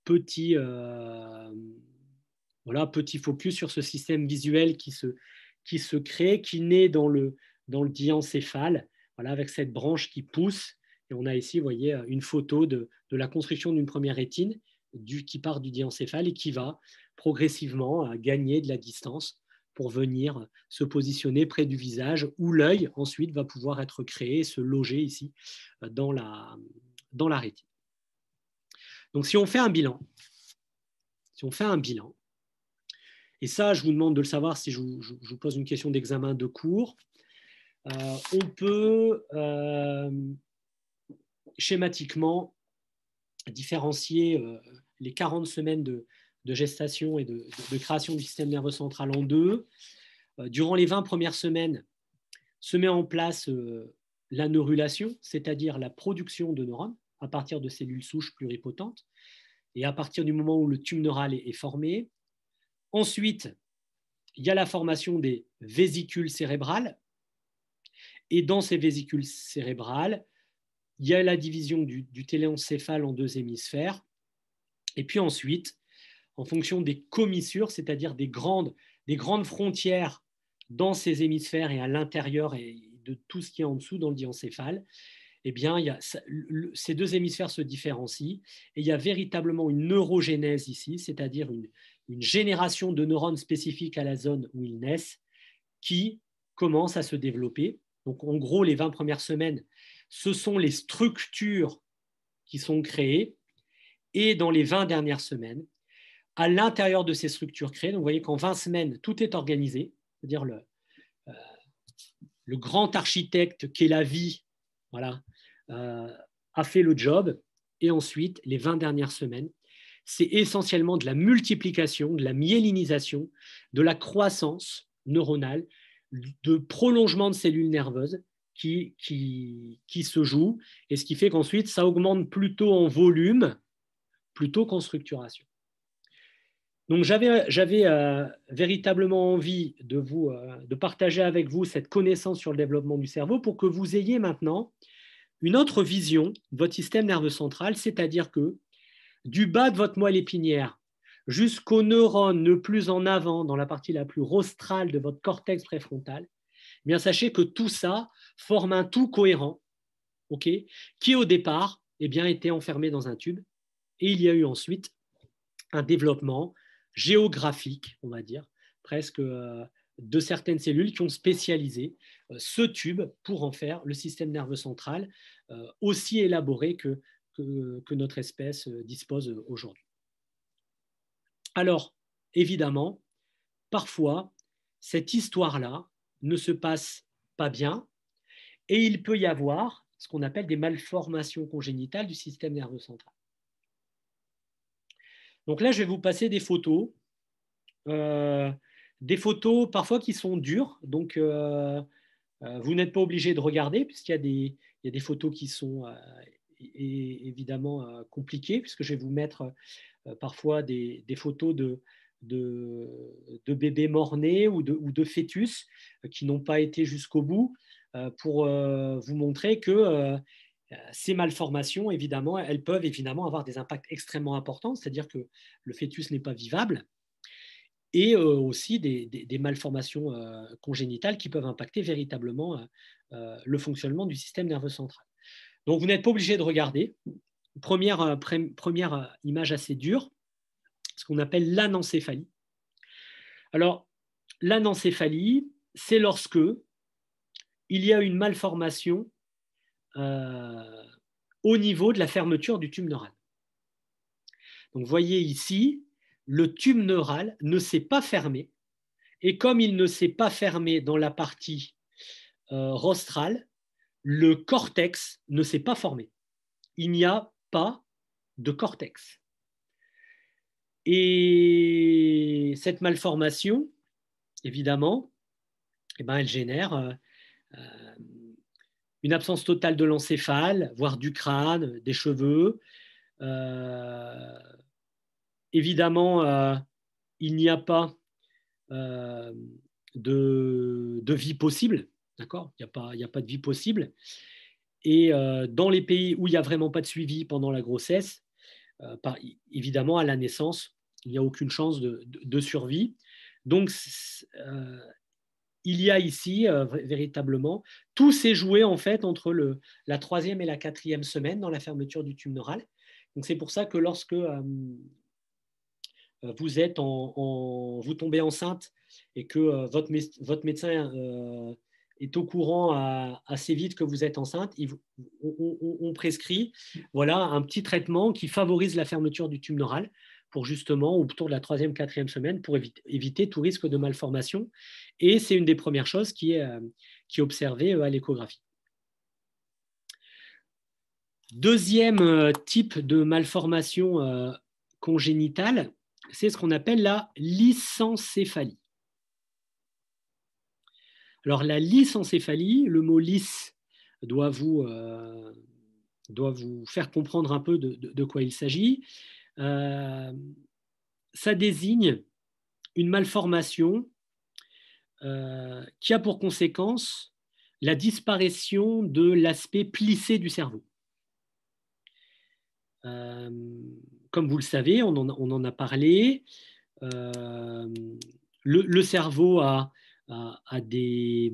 Petit, euh, voilà, petit focus sur ce système visuel qui se, crée, qui naît dans le, dans diencéphale, avec cette branche qui pousse. Et on a ici, voyez, euh, une photo de, de la construction d'une première rétine qui part du diencéphale et qui va progressivement euh, gagner de la distance pour venir se positionner près du visage où l'œil ensuite va pouvoir être créé se loger ici euh, dans la, dans la rétine. Donc si on fait un bilan, si on fait un bilan, et ça je vous demande de le savoir si je vous, pose une question d'examen de cours, euh, on peut schématiquement différencier euh, les 40 semaines de, gestation et de, création du système nerveux central en deux. Euh, durant les 20 premières semaines, se met en place euh, la neurulation, c'est-à-dire la production de neurones à partir de cellules souches pluripotentes, et à partir du moment où le tube neural est formé. Ensuite, il y a la formation des vésicules cérébrales, et dans ces vésicules cérébrales, il y a la division du, du téléencéphale en deux hémisphères. Et puis ensuite, en fonction des commissures, c'est-à-dire des grandes, frontières dans ces hémisphères et à l'intérieur et de tout ce qui est en dessous dans le diencéphale, eh bien, ces deux hémisphères se différencient et il y a véritablement une neurogénèse ici, c'est-à-dire une, génération de neurones spécifiques à la zone où ils naissent qui commence à se développer. Donc, en gros, les 20 premières semaines, ce sont les structures qui sont créées et dans les 20 dernières semaines, à l'intérieur de ces structures créées, vous voyez qu'en 20 semaines, tout est organisé, c'est-à-dire le, euh, grand architecte qui est la vie voilà, euh, a fait le job, et ensuite, les 20 dernières semaines, c'est essentiellement de la multiplication, de la myélinisation, de la croissance neuronale, de prolongement de cellules nerveuses, qui, se joue, et ce qui fait qu'ensuite, ça augmente plutôt en volume plutôt qu'en structuration. Donc j'avais euh, véritablement envie de, vous, euh, de partager avec vous cette connaissance sur le développement du cerveau pour que vous ayez maintenant une autre vision de votre système nerveux central, c'est-à-dire que du bas de votre moelle épinière jusqu'aux neurones le plus en avant dans la partie la plus rostrale de votre cortex préfrontal, eh sachez que tout ça forme un tout cohérent, qui au départ eh bien, était enfermé dans un tube. Et il y a eu ensuite un développement géographique, on va dire, presque euh, de certaines cellules qui ont spécialisé euh, ce tube pour en faire le système nerveux central euh, aussi élaboré que, que notre espèce dispose aujourd'hui. Alors, évidemment, parfois, cette histoire-là, ne se passe pas bien, et il peut y avoir ce qu'on appelle des malformations congénitales du système nerveux central. Donc là, je vais vous passer des photos, euh, des photos parfois qui sont dures, donc euh, euh, vous n'êtes pas obligé de regarder puisqu'il y, a des photos qui sont évidemment compliquées, puisque je vais vous mettre parfois des photos de, de, bébés mort-nés ou de, fœtus euh, qui n'ont pas été jusqu'au bout euh, pour euh, vous montrer que ces malformations, évidemment, elles peuvent évidemment avoir des impacts extrêmement importants, c'est-à-dire que le fœtus n'est pas vivable, et aussi des, malformations congénitales qui peuvent impacter véritablement le fonctionnement du système nerveux central. Donc vous n'êtes pas obligé de regarder. Première, première image assez dure ce qu'on appelle l'anencéphalie. Alors, l'anencéphalie, c'est lorsque il y a une malformation euh, au niveau de la fermeture du tube neural. Donc, voyez ici, le tube neural ne s'est pas fermé, et comme il ne s'est pas fermé dans la partie euh, rostrale, le cortex ne s'est pas formé. Il n'y a pas de cortex. Et cette malformation, évidemment, eh ben, elle génère euh, euh, une absence totale de l'encéphale, voire du crâne, des cheveux. Euh, évidemment, il n'y a pas de, vie possible. D'accord Il n'y a, pas de vie possible. Et dans les pays où il n'y a vraiment pas de suivi pendant la grossesse, euh, évidemment, à la naissance, il n'y a aucune chance de, survie. Donc, euh, il y a ici euh, véritablement tout s'est joué en fait entre le, la troisième et la quatrième semaine dans la fermeture du tube neural. Donc c'est pour ça que lorsque vous êtes en, vous tombez enceinte et que votre, votre, médecin est au courant euh, assez vite que vous êtes enceinte, on, prescrit voilà, un petit traitement qui favorise la fermeture du tube neural pour justement autour de la troisième, quatrième semaine pour éviter, tout risque de malformation. Et c'est une des premières choses qui est, euh, qui est observée euh, à l'échographie. Deuxième type de malformation congénitale, c'est ce qu'on appelle la lysencéphalie. Alors la lysencéphalie, le mot lisse euh, doit vous, faire comprendre un peu de, quoi il s'agit. Euh, ça désigne une malformation euh, qui a pour conséquence la disparition de l'aspect plissé du cerveau. comme vous le savez, on en, a parlé, le, cerveau a à, des,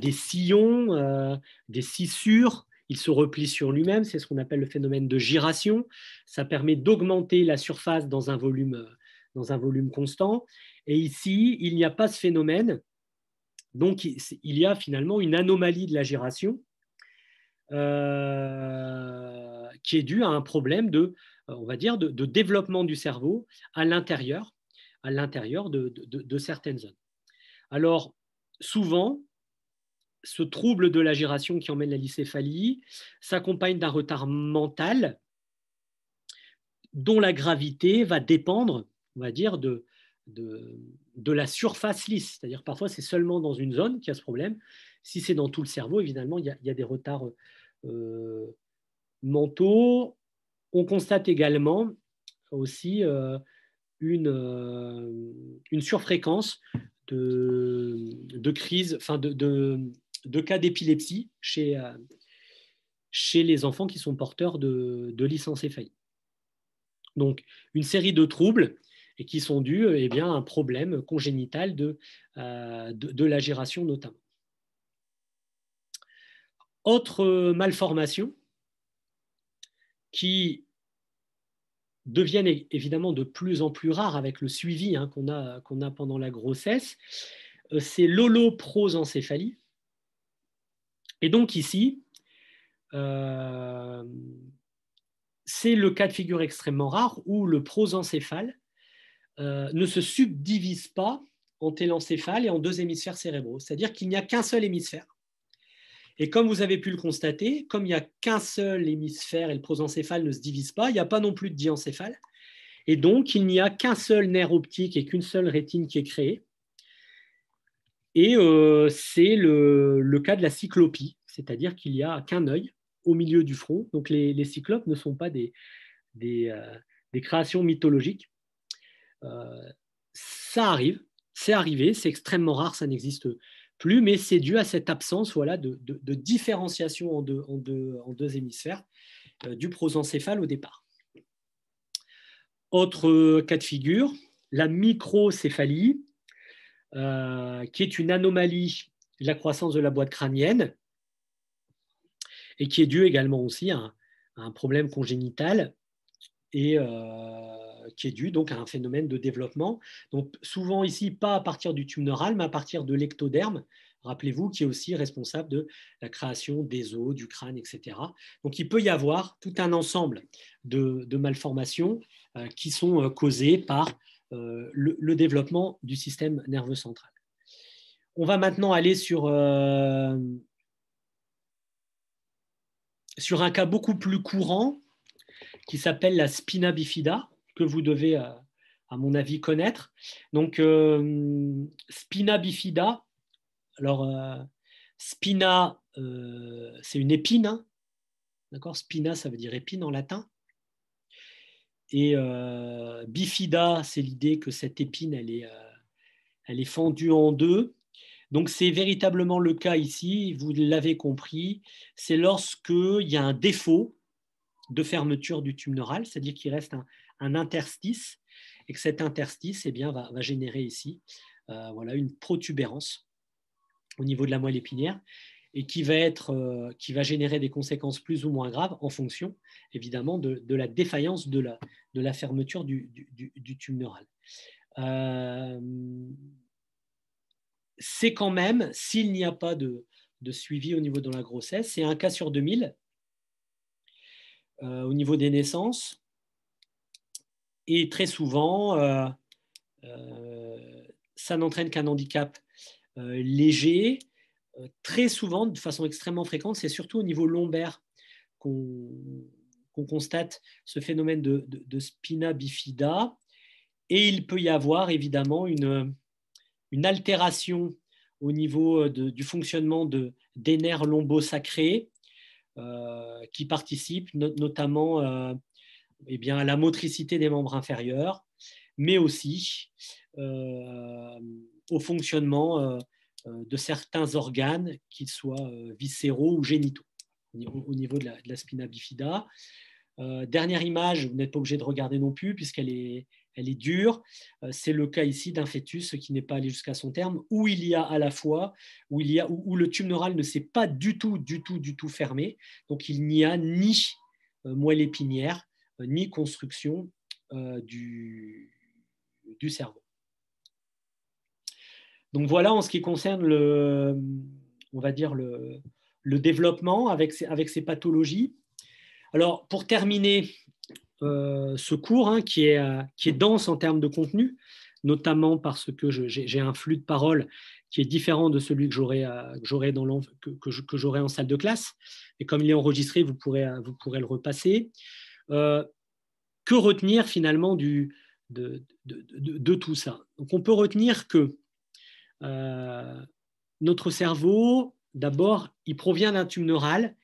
des sillons, euh, des scissures. Il se replie sur lui-même, c'est ce qu'on appelle le phénomène de giration. Ça permet d'augmenter la surface dans un volume, euh, dans un volume constant. Et ici, il n'y a pas ce phénomène. Donc, il y a finalement une anomalie de la giration euh, qui est due à un problème de, on va dire, de, développement du cerveau à l'intérieur, à l'intérieur de certaines zones. Alors, souvent, ce trouble de la gération qui emmène la lycéphalie s'accompagne d'un retard mental dont la gravité va dépendre, on va dire, de, la surface lisse. C'est-à-dire parfois c'est seulement dans une zone qu'il y a ce problème. Si c'est dans tout le cerveau, évidemment, il y a, des retards euh, mentaux. On constate également aussi euh, euh, une surfréquence de, de enfin de, de, cas d'épilepsie chez, euh, chez les enfants qui sont porteurs de, de FAI. Donc, une série de troubles et qui sont dus eh bien, à un problème congénital de, l'agération euh, de, la notamment. Autre malformation qui deviennent évidemment de plus en plus rares avec le suivi hein, qu'on a, a, pendant la grossesse, euh, c'est l'holoprosencéphalie. Et donc ici, euh, c'est le cas de figure extrêmement rare où le prosencéphale euh, ne se subdivise pas en télencéphale et en deux hémisphères cérébraux, c'est-à-dire qu'il n'y a qu'un seul hémisphère et comme vous avez pu le constater, comme il n'y a qu'un seul hémisphère et le prosencéphale ne se divise pas, il n'y a pas non plus de diencéphale. Et donc, il n'y a qu'un seul nerf optique et qu'une seule rétine qui est créée. Et euh, c'est le, cas de la cyclopie, c'est-à-dire qu'il n'y a qu'un œil au milieu du front. Donc, les, cyclopes ne sont pas des, euh, créations mythologiques. Euh, ça arrive, c'est arrivé, c'est extrêmement rare, ça n'existe plus, mais c'est dû à cette absence voilà, de, différenciation en deux, hémisphères euh, du prosencéphale au départ. Autre euh, cas de figure, la microcéphalie, euh, qui est une anomalie de la croissance de la boîte crânienne et qui est due également aussi à un, un problème congénital et euh, qui est dû donc à un phénomène de développement. Donc souvent ici, pas à partir du tube neural, mais à partir de l'ectoderme, rappelez-vous, qui est aussi responsable de la création des os, du crâne, etc. Donc il peut y avoir tout un ensemble de, malformations euh, qui sont euh, causées par le, développement du système nerveux central. On va maintenant aller sur un cas beaucoup plus courant qui s'appelle la spina bifida que vous devez, euh, à, mon avis, connaître. Donc, euh, Spina bifida. Alors, euh, Spina, c'est une épine. Hein. D'accord Spina, ça veut dire épine en latin. Et bifida, c'est l'idée que cette épine, elle est, elle est fendue en deux. Donc c'est véritablement le cas ici, vous l'avez compris, c'est lorsqu'il y a un défaut de fermeture du tube neural, c'est-à-dire qu'il reste un, un interstice, et que cet interstice eh bien, va, générer ici euh, voilà, une protubérance au niveau de la moelle épinière et qui va, être, euh, qui va générer des conséquences plus ou moins graves en fonction, évidemment, de, la défaillance de la, de la fermeture du, du, tube neural. Euh, c'est quand même, s'il n'y a pas de, suivi au niveau de la grossesse, c'est un cas sur 2000 au niveau des naissances, et très souvent, euh, euh, ça n'entraîne qu'un handicap euh, léger. très souvent, de façon extrêmement fréquente, c'est surtout au niveau lombaire qu'on constate ce phénomène de, spina bifida. Et il peut y avoir évidemment une, altération au niveau du fonctionnement des nerfs lombosacrés qui participent notamment eh à la motricité des membres inférieurs, mais aussi euh, au fonctionnement euh, euh, de certains organes, qu'ils soient viscéraux ou génitaux, au niveau de la, spina bifida. dernière image, vous n'êtes pas obligé de regarder non plus, puisqu'elle est, elle dure. C'est le cas ici d'un fœtus qui n'est pas allé jusqu'à son terme, où il y a à la fois, où le tube neural ne s'est pas du tout, du tout, du tout fermé. Donc il n'y a ni moelle épinière, euh, ni construction euh, du, cerveau. Donc voilà en ce qui concerne le, on va dire le, développement avec ces, pathologies. Alors pour terminer euh, ce cours hein, qui, est, dense en termes de contenu, notamment parce que j'ai un flux de parole qui est différent de celui que j'aurais que, que, en salle de classe. Et comme il est enregistré, vous pourrez le repasser. Euh, que retenir finalement de, tout ça Donc on peut retenir que euh, notre cerveau, d'abord, il provient d'un tube neural.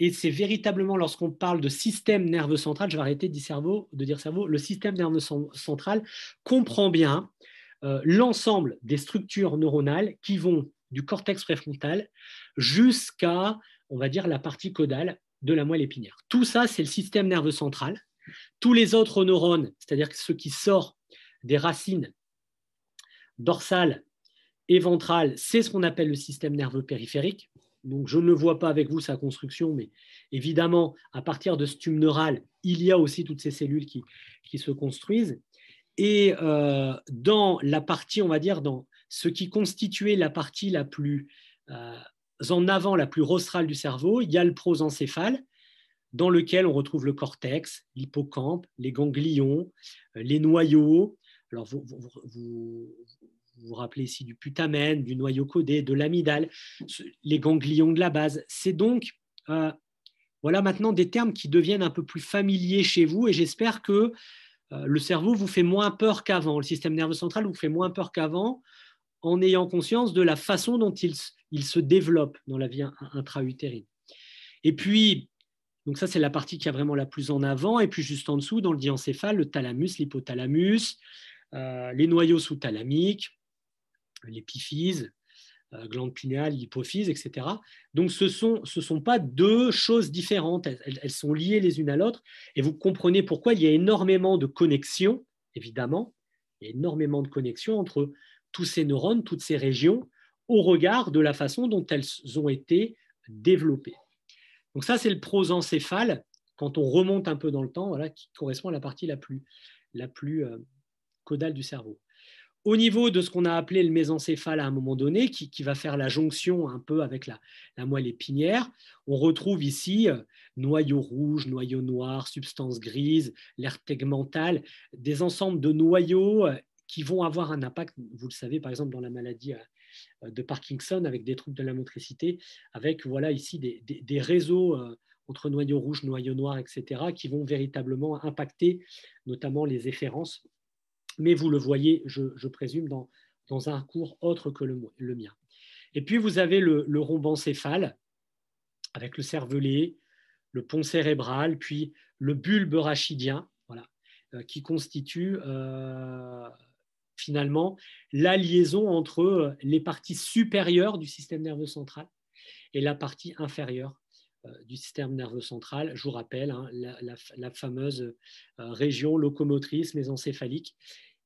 Et c'est véritablement lorsqu'on parle de système nerveux central, je vais arrêter de dire cerveau, de dire cerveau le système nerveux central comprend bien euh, l'ensemble des structures neuronales qui vont du cortex préfrontal jusqu'à, on va dire, la partie caudale, de la moelle épinière. Tout ça, c'est le système nerveux central. Tous les autres neurones, c'est-à-dire ceux qui sortent des racines dorsales et ventrales, c'est ce qu'on appelle le système nerveux périphérique. Donc, je ne vois pas avec vous sa construction, mais évidemment, à partir de ce tube neural, il y a aussi toutes ces cellules qui, se construisent. Et euh, dans la partie, on va dire, dans ce qui constituait la partie la plus euh, en avant la plus rostrale du cerveau, il y a le prosencéphale, dans lequel on retrouve le cortex, l'hippocampe, les ganglions, euh, les noyaux. Alors, vous vous, rappelez ici du putamen, du noyau codé, de l'amidale, les ganglions de la base. C'est donc, euh, voilà maintenant des termes qui deviennent un peu plus familiers chez vous et j'espère que euh, le cerveau vous fait moins peur qu'avant, le système nerveux central vous fait moins peur qu'avant en ayant conscience de la façon dont il il se développe dans la vie intra-utérine. Et puis, donc ça, c'est la partie qui a vraiment la plus en avant. Et puis, juste en dessous, dans le diencéphale, le thalamus, l'hypothalamus, euh, les noyaux sous-thalamiques, l'épiphyse, euh, glande pinéale, l'hypophyse, etc. Donc, ce ne sont, ce sont pas deux choses différentes. Elles, sont liées les unes à l'autre. Et vous comprenez pourquoi il y a énormément de connexions, évidemment. énormément de connexions entre tous ces neurones, toutes ces régions au regard de la façon dont elles ont été développées. Donc ça, c'est le prosencéphale, quand on remonte un peu dans le temps, qui correspond à la partie la plus, euh, caudale du cerveau. Au niveau de ce qu'on a appelé le mésencéphale à un moment donné, qui, va faire la jonction un peu avec la, moelle épinière, on retrouve ici noyaux euh, noyau rouge, noyau noir, substance grise, l'air tegmental, des ensembles de noyaux euh, qui vont avoir un impact, vous le savez par exemple dans la maladie euh, de Parkinson, avec des troubles de la motricité, avec voilà ici des, réseaux euh, entre noyaux rouges, noyaux noirs, etc., qui vont véritablement impacter notamment les efférences. Mais vous le voyez, je, présume, dans, un cours autre que le, mien. Et puis vous avez le, le rhombencéphale, avec le cervelet, le pont cérébral, puis le bulbe rachidien, voilà, euh, qui constitue finalement la liaison entre euh, les parties supérieures du système nerveux central et la partie inférieure euh, du système nerveux central. Je vous rappelle hein, la, fameuse euh, région locomotrice encéphaliques.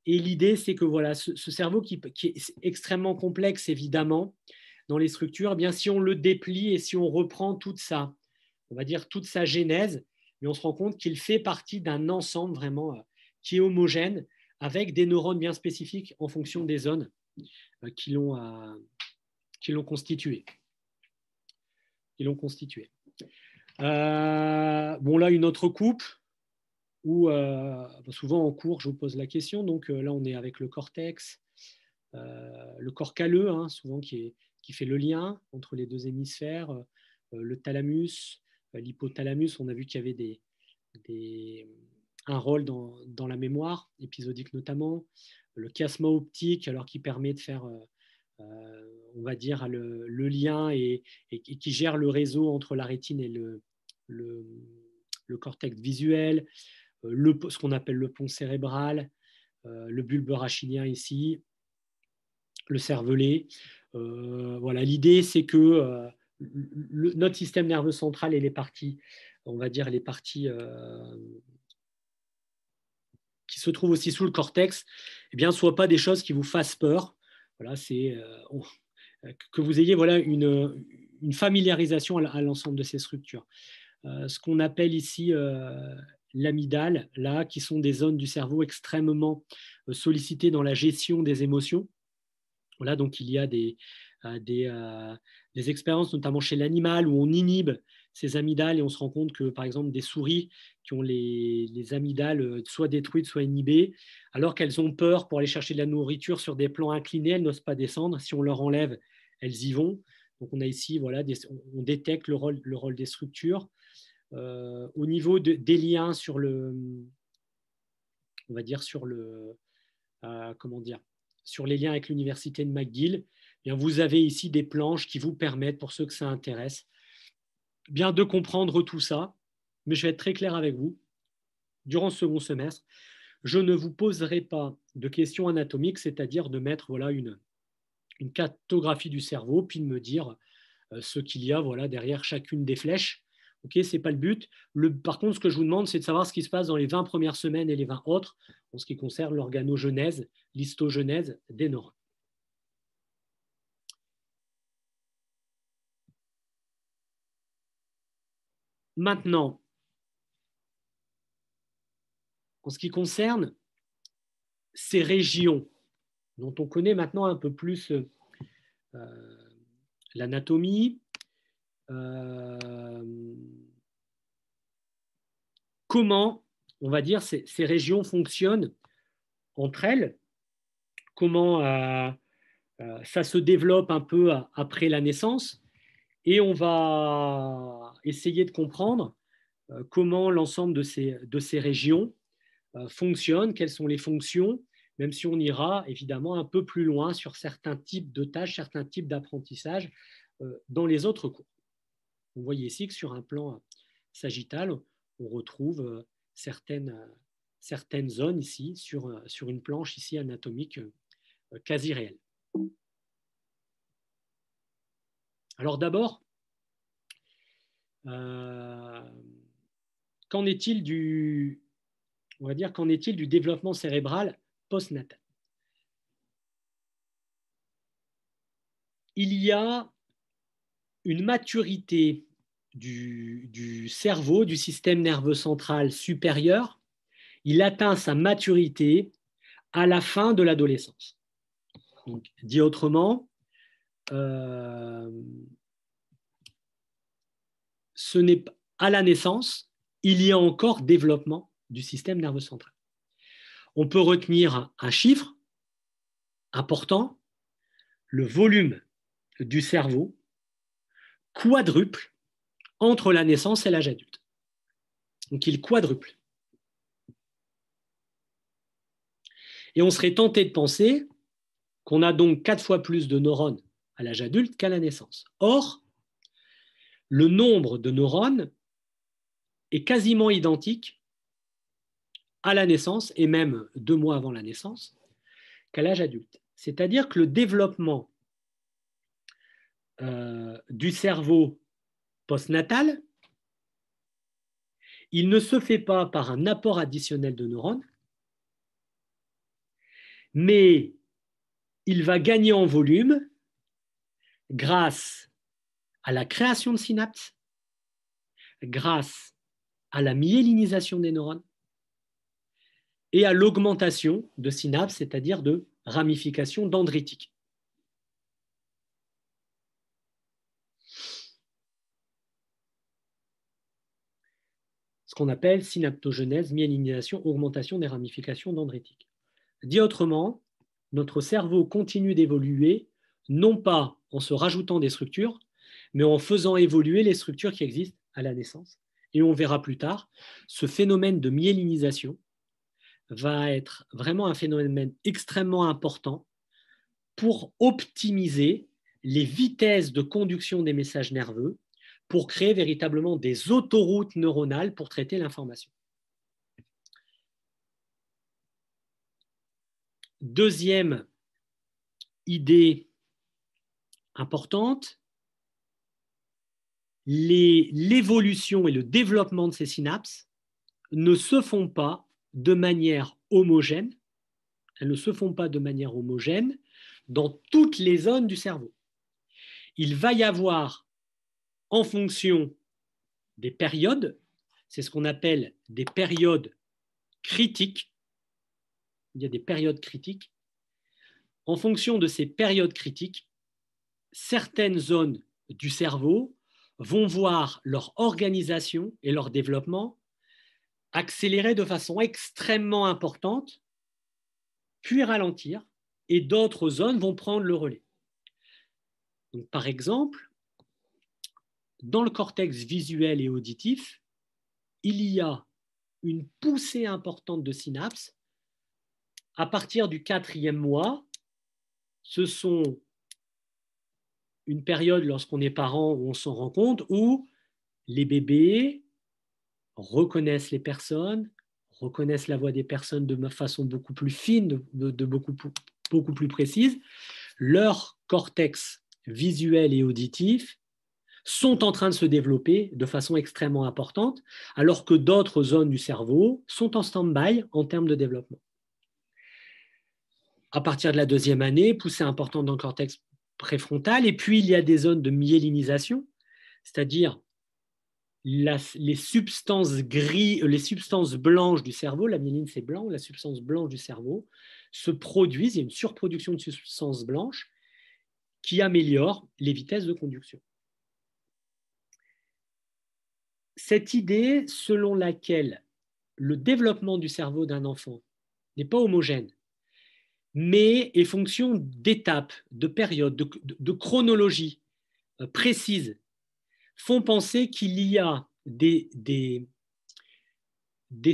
Et l'idée, c'est que voilà, ce, cerveau qui, est extrêmement complexe, évidemment, dans les structures, eh bien si on le déplie et si on reprend toute sa, on va dire toute sa genèse, mais eh on se rend compte qu'il fait partie d'un ensemble vraiment qui est homogène avec des neurones bien spécifiques en fonction des zones euh, euh, qui l'ont constitué. Qui l'ont constitué. Euh, bon, là, une autre coupe, où bah, souvent en cours, je vous pose la question. Donc là, on est avec le cortex, le corps calleux, hein, souvent qui, fait le lien entre les deux hémisphères, le thalamus, l'hypothalamus. On a vu qu'il y avait des, un rôle dans, dans, la mémoire, épisodique notamment, le chiasma optique, alors qui permet de faire, euh, euh, on va dire, le, lien et, et, qui gère le réseau entre la rétine et le, le, cortex visuel, euh, le, ce qu'on appelle le pont cérébral, le bulbe rachidien ici, le cervelet. voilà, l'idée c'est que notre système nerveux central et les parties, on va dire les parties qui se trouvent aussi sous le cortex, eh bien, soient pas des choses qui vous fassent peur. Voilà, c'est euh, euh, que vous ayez voilà une, familiarisation à l'ensemble de ces structures. Euh, ce qu'on appelle ici euh, l'amidale, là, qui sont des zones du cerveau extrêmement sollicitées dans la gestion des émotions. Voilà, donc il y a des, des expériences, notamment chez l'animal, où on inhibe ces amygdales et on se rend compte que, par exemple, des souris qui ont les, les amygdales euh, soit détruites, soit inhibées, alors qu'elles ont peur pour aller chercher de la nourriture sur des plans inclinés, elles n'osent pas descendre. Si on leur enlève, elles y vont. Donc on a ici, voilà, on détecte le rôle, le rôle des structures. Euh, au niveau des liens sur le, on va dire sur le, euh, comment dire, sur les liens avec l'université de McGill, eh bien vous avez ici des planches qui vous permettent, pour ceux que ça intéresse, bien de comprendre tout ça, mais je vais être très clair avec vous. Durant ce second semestre, je ne vous poserai pas de questions anatomiques, c'est-à-dire de mettre voilà, une, cartographie du cerveau, puis de me dire euh, ce qu'il y a voilà, derrière chacune des flèches. Ce n'est pas le but. par contre, ce que je vous demande, c'est de savoir ce qui se passe dans les 20 premières semaines et les 20 autres en ce qui concerne l'organogenèse, l'histogenèse des neurones. Maintenant, en ce qui concerne ces régions dont on connaît maintenant un peu plus euh, euh, l'anatomie, euh, comment, on va dire, ces, régions fonctionnent entre elles, comment ça se développe un peu après la naissance, et on va essayer de comprendre euh, comment l'ensemble de ces, de ces régions euh, fonctionne, quelles sont les fonctions, même si on ira évidemment un peu plus loin sur certains types de tâches, certains types d'apprentissage euh, dans les autres cours. Vous voyez ici que sur un plan sagittal, on retrouve certaines, certaines zones ici sur, sur une planche ici anatomique quasi réelle. Alors d'abord, euh, qu'en est-il du, on va dire, qu'en est-il du développement cérébral postnatal Il y a une maturité du, cerveau, du système nerveux central supérieur. Il atteint sa maturité à la fin de l'adolescence. dit autrement, euh, ce n'est pas à la naissance, il y a encore développement du système nerveux central. On peut retenir un chiffre important, le volume du cerveau quadruple entre la naissance et l'âge adulte. Donc il quadruple. Et on serait tenté de penser qu'on a donc quatre fois plus de neurones à l'âge adulte qu'à la naissance. Or, le nombre de neurones est quasiment identique à la naissance et même deux mois avant la naissance qu'à l'âge adulte. C'est-à-dire que le développement euh, du cerveau postnatal, il ne se fait pas par un apport additionnel de neurones, mais il va gagner en volume grâce à la création de synapses, grâce à la myélinisation des neurones et à l'augmentation de synapses, c'est-à-dire de ramifications dendritiques. Ce qu'on appelle synaptogenèse, myélinisation, augmentation des ramifications dendritiques. Dit autrement, notre cerveau continue d'évoluer, non pas en se rajoutant des structures, mais en faisant évoluer les structures qui existent à la naissance. Et on verra plus tard, ce phénomène de myélinisation va être vraiment un phénomène extrêmement important pour optimiser les vitesses de conduction des messages nerveux, pour créer véritablement des autoroutes neuronales pour traiter l'information. Deuxième idée importante, l'évolution et le développement de ces synapses ne se font pas de manière homogène. Elles ne se font pas de manière homogène dans toutes les zones du cerveau. Il va y avoir, en fonction des périodes, c'est ce qu'on appelle des périodes critiques, il y a des périodes critiques, en fonction de ces périodes critiques, certaines zones du cerveau vont voir leur organisation et leur développement accélérer de façon extrêmement importante, puis ralentir, et d'autres zones vont prendre le relais. par exemple, dans le cortex visuel et auditif, il y a une poussée importante de synapses. À partir du quatrième mois, ce sont une période lorsqu'on est parent où on s'en rend compte, où les bébés reconnaissent les personnes, reconnaissent la voix des personnes de façon beaucoup plus fine, de, beaucoup, beaucoup plus précise. Leur cortex visuel et auditif sont en train de se développer de façon extrêmement importante, alors que d'autres zones du cerveau sont en stand-by en termes de développement. À partir de la deuxième année, poussée importante dans le cortex préfrontale. Et puis, il y a des zones de myélinisation, c'est-à-dire les substances euh, les substances blanches du cerveau, la myéline c'est blanc, la substance blanche du cerveau, se produisent, il y a une surproduction de substances blanches qui améliore les vitesses de conduction. Cette idée selon laquelle le développement du cerveau d'un enfant n'est pas homogène, mais et fonction d'étapes, de périodes, de, chronologies euh, précises, font penser qu'il y a des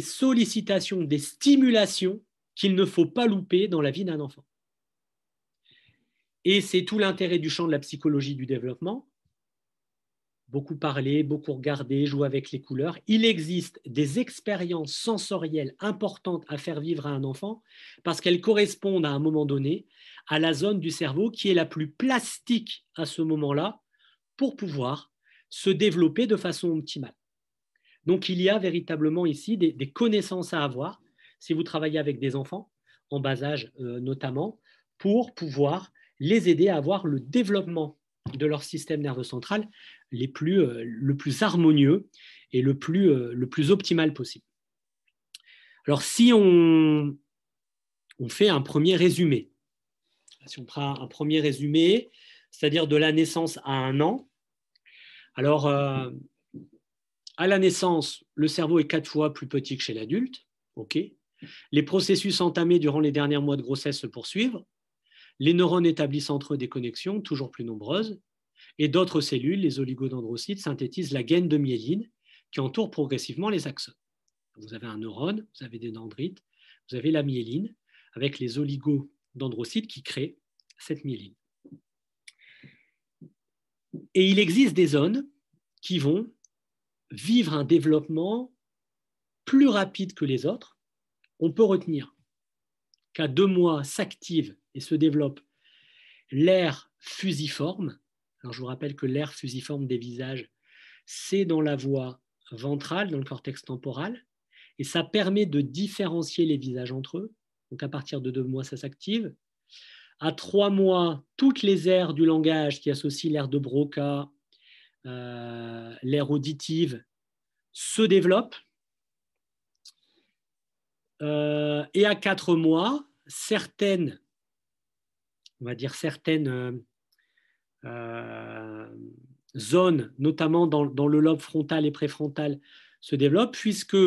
sollicitations, des stimulations qu'il ne faut pas louper dans la vie d'un enfant. Et c'est tout l'intérêt du champ de la psychologie du développement, beaucoup parler, beaucoup regarder, jouer avec les couleurs. Il existe des expériences sensorielles importantes à faire vivre à un enfant parce qu'elles correspondent à un moment donné à la zone du cerveau qui est la plus plastique à ce moment-là pour pouvoir se développer de façon optimale. Donc il y a véritablement ici des, connaissances à avoir si vous travaillez avec des enfants, en bas âge euh, notamment, pour pouvoir les aider à avoir le développement de leur système nerveux central les plus, euh, le plus harmonieux et le plus, euh, le plus optimal possible. Alors si on, on, fait un premier résumé, si on prend un premier résumé, c'est-à-dire de la naissance à un an, alors euh, à la naissance, le cerveau est quatre fois plus petit que chez l'adulte, ok les processus entamés durant les derniers mois de grossesse se poursuivent les neurones établissent entre eux des connexions toujours plus nombreuses, et d'autres cellules, les oligodendrocytes, synthétisent la gaine de myéline qui entoure progressivement les axones. Vous avez un neurone, vous avez des dendrites, vous avez la myéline avec les oligodendrocytes qui créent cette myéline. Et il existe des zones qui vont vivre un développement plus rapide que les autres. On peut retenir qu'à deux mois s'active et se développe l'air fusiforme. Alors je vous rappelle que l'air fusiforme des visages, c'est dans la voie ventrale, dans le cortex temporal, et ça permet de différencier les visages entre eux. Donc à partir de deux mois, ça s'active. À trois mois, toutes les aires du langage qui associent l'air de Broca, euh, l'air auditive, se développent. Euh, et à quatre mois, certaines, on va dire certaines euh, euh, zones, notamment dans, le lobe frontal et préfrontal, se développent, puisque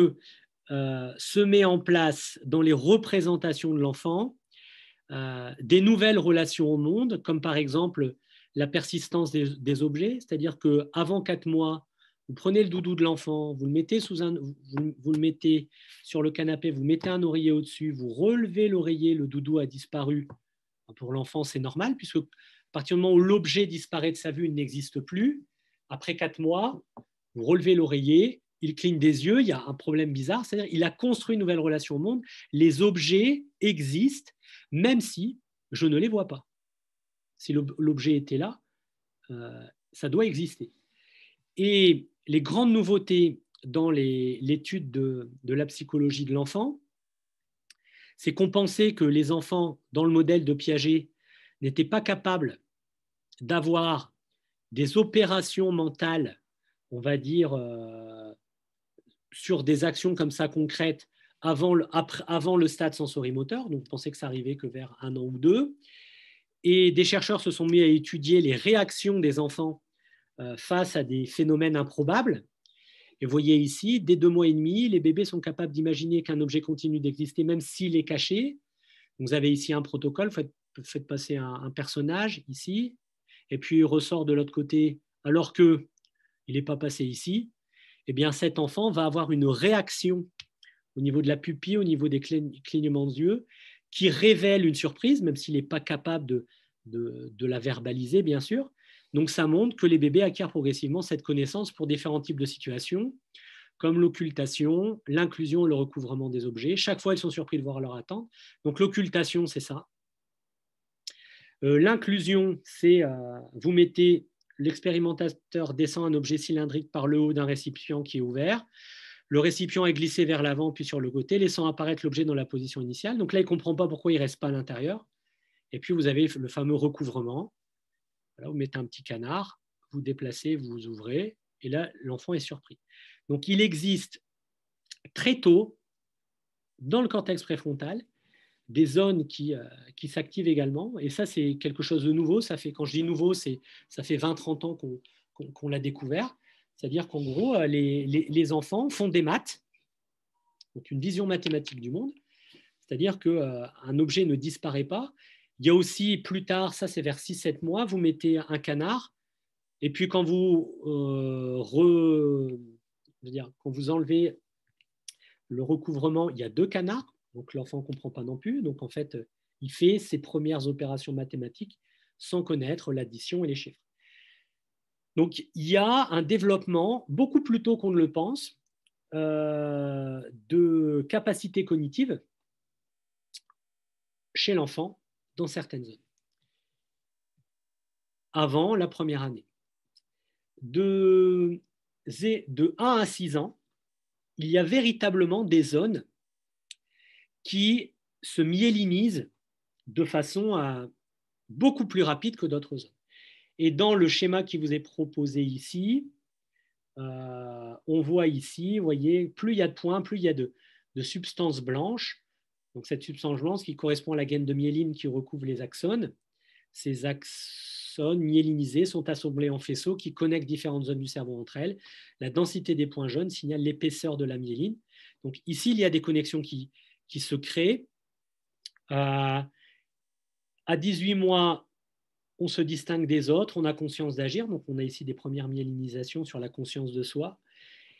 se met en place dans les représentations de l'enfant des nouvelles relations au monde, comme par exemple la persistance des, des objets, c'est-à-dire qu'avant quatre mois, vous prenez le doudou de l'enfant, vous, le mettez sous un, vous, le mettez sur le canapé, vous mettez un oreiller au-dessus, vous relevez l'oreiller, le doudou a disparu. Pour l'enfant, c'est normal, puisque à partir du moment où l'objet disparaît de sa vue, il n'existe plus. Après quatre mois, vous relevez l'oreiller, il cligne des yeux, il y a un problème bizarre, c'est-à-dire il a construit une nouvelle relation au monde, les objets existent, même si je ne les vois pas. Si l'objet était là, euh, ça doit exister. Et les grandes nouveautés dans l'étude de, la psychologie de l'enfant, c'est qu'on pensait que les enfants, dans le modèle de Piaget, n'étaient pas capables d'avoir des opérations mentales, on va dire, euh, sur des actions comme ça concrètes avant le, avant le stade sensorimoteur. Donc, on pensait que ça arrivait que vers un an ou deux. Et des chercheurs se sont mis à étudier les réactions des enfants euh, face à des phénomènes improbables. Et vous voyez ici, dès deux mois et demi, les bébés sont capables d'imaginer qu'un objet continue d'exister, même s'il est caché. Vous avez ici un protocole, faites, passer un, personnage ici, et puis il ressort de l'autre côté, alors que il n'est pas passé ici. Eh bien, cet enfant va avoir une réaction au niveau de la pupille, au niveau des clignements d'yeux, qui révèle une surprise, même s'il n'est pas capable de la verbaliser, bien sûr, donc ça montre que les bébés acquièrent progressivement cette connaissance pour différents types de situations, comme l'occultation, l'inclusion, et le recouvrement des objets. Chaque fois, ils sont surpris de voir leur attente. Donc l'occultation, c'est ça. Euh, l'inclusion, c'est euh, vous mettez l'expérimentateur descend un objet cylindrique par le haut d'un récipient qui est ouvert. Le récipient est glissé vers l'avant puis sur le côté, laissant apparaître l'objet dans la position initiale. Donc là, il ne comprend pas pourquoi il ne reste pas à l'intérieur. Et puis, vous avez le fameux recouvrement vous mettez un petit canard, vous déplacez, vous ouvrez, et là, l'enfant est surpris. Donc, il existe très tôt, dans le cortex préfrontal, des zones qui, euh, s'activent également. Et ça, c'est quelque chose de nouveau. Ça fait, quand je dis nouveau, c'est, ça fait 20-30 ans qu'on, l'a découvert. C'est-à-dire qu'en gros, euh, les, enfants font des maths, donc une vision mathématique du monde. C'est-à-dire qu'un objet ne disparaît pas, il y a aussi plus tard, ça c'est vers 6-7 mois, vous mettez un canard. Et puis euh, quand vous, enlevez le recouvrement, il y a deux canards. Donc l'enfant ne comprend pas non plus. Donc en fait, il fait ses premières opérations mathématiques sans connaître l'addition et les chiffres. Donc il y a un développement, beaucoup plus tôt qu'on ne le pense, euh, de capacités cognitives chez l'enfant dans certaines zones. Avant la première année. De, de 1 à 6 ans, il y a véritablement des zones qui se myélinisent de façon à beaucoup plus rapide que d'autres zones. Et dans le schéma qui vous est proposé ici, euh, on voit ici, vous voyez, plus il y a de points, plus il y a de substances blanches, cette substance qui correspond à la gaine de myéline qui recouvre les axones. Ces axones myélinisés sont assemblés en faisceaux qui connectent différentes zones du cerveau entre elles. La densité des points jaunes signale l'épaisseur de la myéline. Donc ici, il y a des connexions qui, se créent. à 18 mois, on se distingue des autres, on a conscience d'agir. Donc on a ici des premières myélinisations sur la conscience de soi.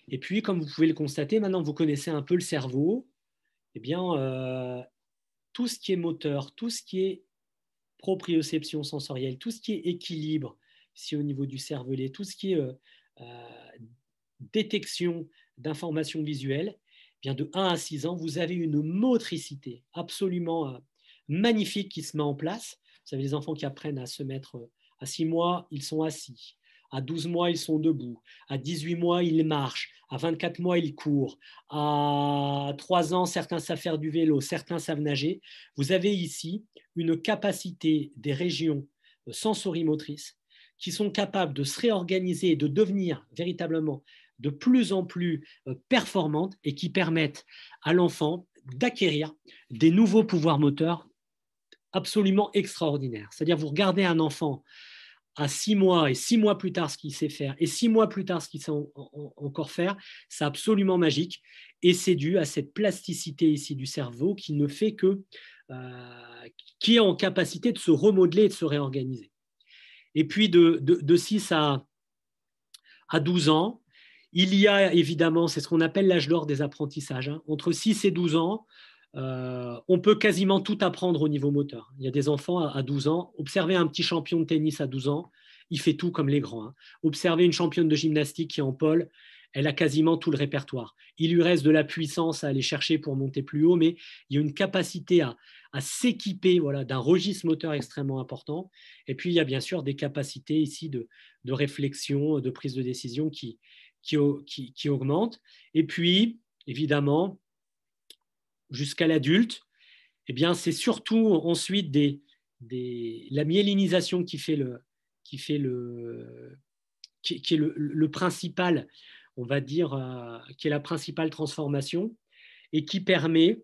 Et puis, comme vous pouvez le constater, maintenant vous connaissez un peu le cerveau, eh bien, euh, tout ce qui est moteur, tout ce qui est proprioception sensorielle, tout ce qui est équilibre, si au niveau du cervelet, tout ce qui est euh, euh, détection d'informations visuelles, eh bien de 1 à 6 ans, vous avez une motricité absolument magnifique qui se met en place. Vous avez des enfants qui apprennent à se mettre à 6 mois, ils sont assis. À 12 mois, ils sont debout. À 18 mois, ils marchent. À 24 mois, ils courent. À 3 ans, certains savent faire du vélo, certains savent nager. Vous avez ici une capacité des régions euh, sensorimotrices qui sont capables de se réorganiser et de devenir véritablement de plus en plus euh, performantes et qui permettent à l'enfant d'acquérir des nouveaux pouvoirs moteurs absolument extraordinaires. C'est-à-dire, vous regardez un enfant à six mois et six mois plus tard ce qu'il sait faire et six mois plus tard ce qu'il sait encore faire, c'est absolument magique. Et c'est dû à cette plasticité ici du cerveau qui ne fait que, euh, qui est en capacité de se remodeler et de se réorganiser. Et puis de, de, 6 à, à 12 ans, il y a évidemment, c'est ce qu'on appelle l'âge d'or des apprentissages, hein. entre 6 et 12 ans, euh, on peut quasiment tout apprendre au niveau moteur. Il y a des enfants à, 12 ans. observer un petit champion de tennis à 12 ans, il fait tout comme les grands. Hein. observer une championne de gymnastique qui est en pole, elle a quasiment tout le répertoire. Il lui reste de la puissance à aller chercher pour monter plus haut, mais il y a une capacité à, s'équiper voilà, d'un registre moteur extrêmement important. Et puis, il y a bien sûr des capacités ici de, réflexion, de prise de décision qui augmentent. Et puis, évidemment, jusqu'à l'adulte, et eh bien, c'est surtout ensuite des, la myélinisation qui fait le, qui fait le, qui, est le, principal, on va dire, euh, qui est la principale transformation et qui permet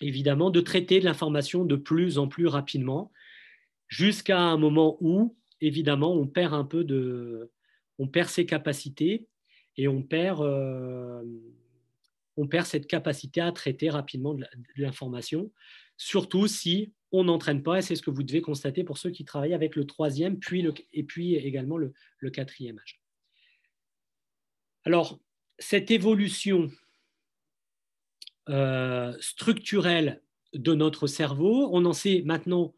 évidemment de traiter de l'information de plus en plus rapidement jusqu'à un moment où, évidemment, on perd un peu de, on perd ses capacités et on perd euh, on perd cette capacité à traiter rapidement de l'information, surtout si on n'entraîne pas, et c'est ce que vous devez constater pour ceux qui travaillent avec le troisième, puis et puis également le, quatrième âge. Alors, cette évolution euh, structurelle de notre cerveau, on en sait maintenant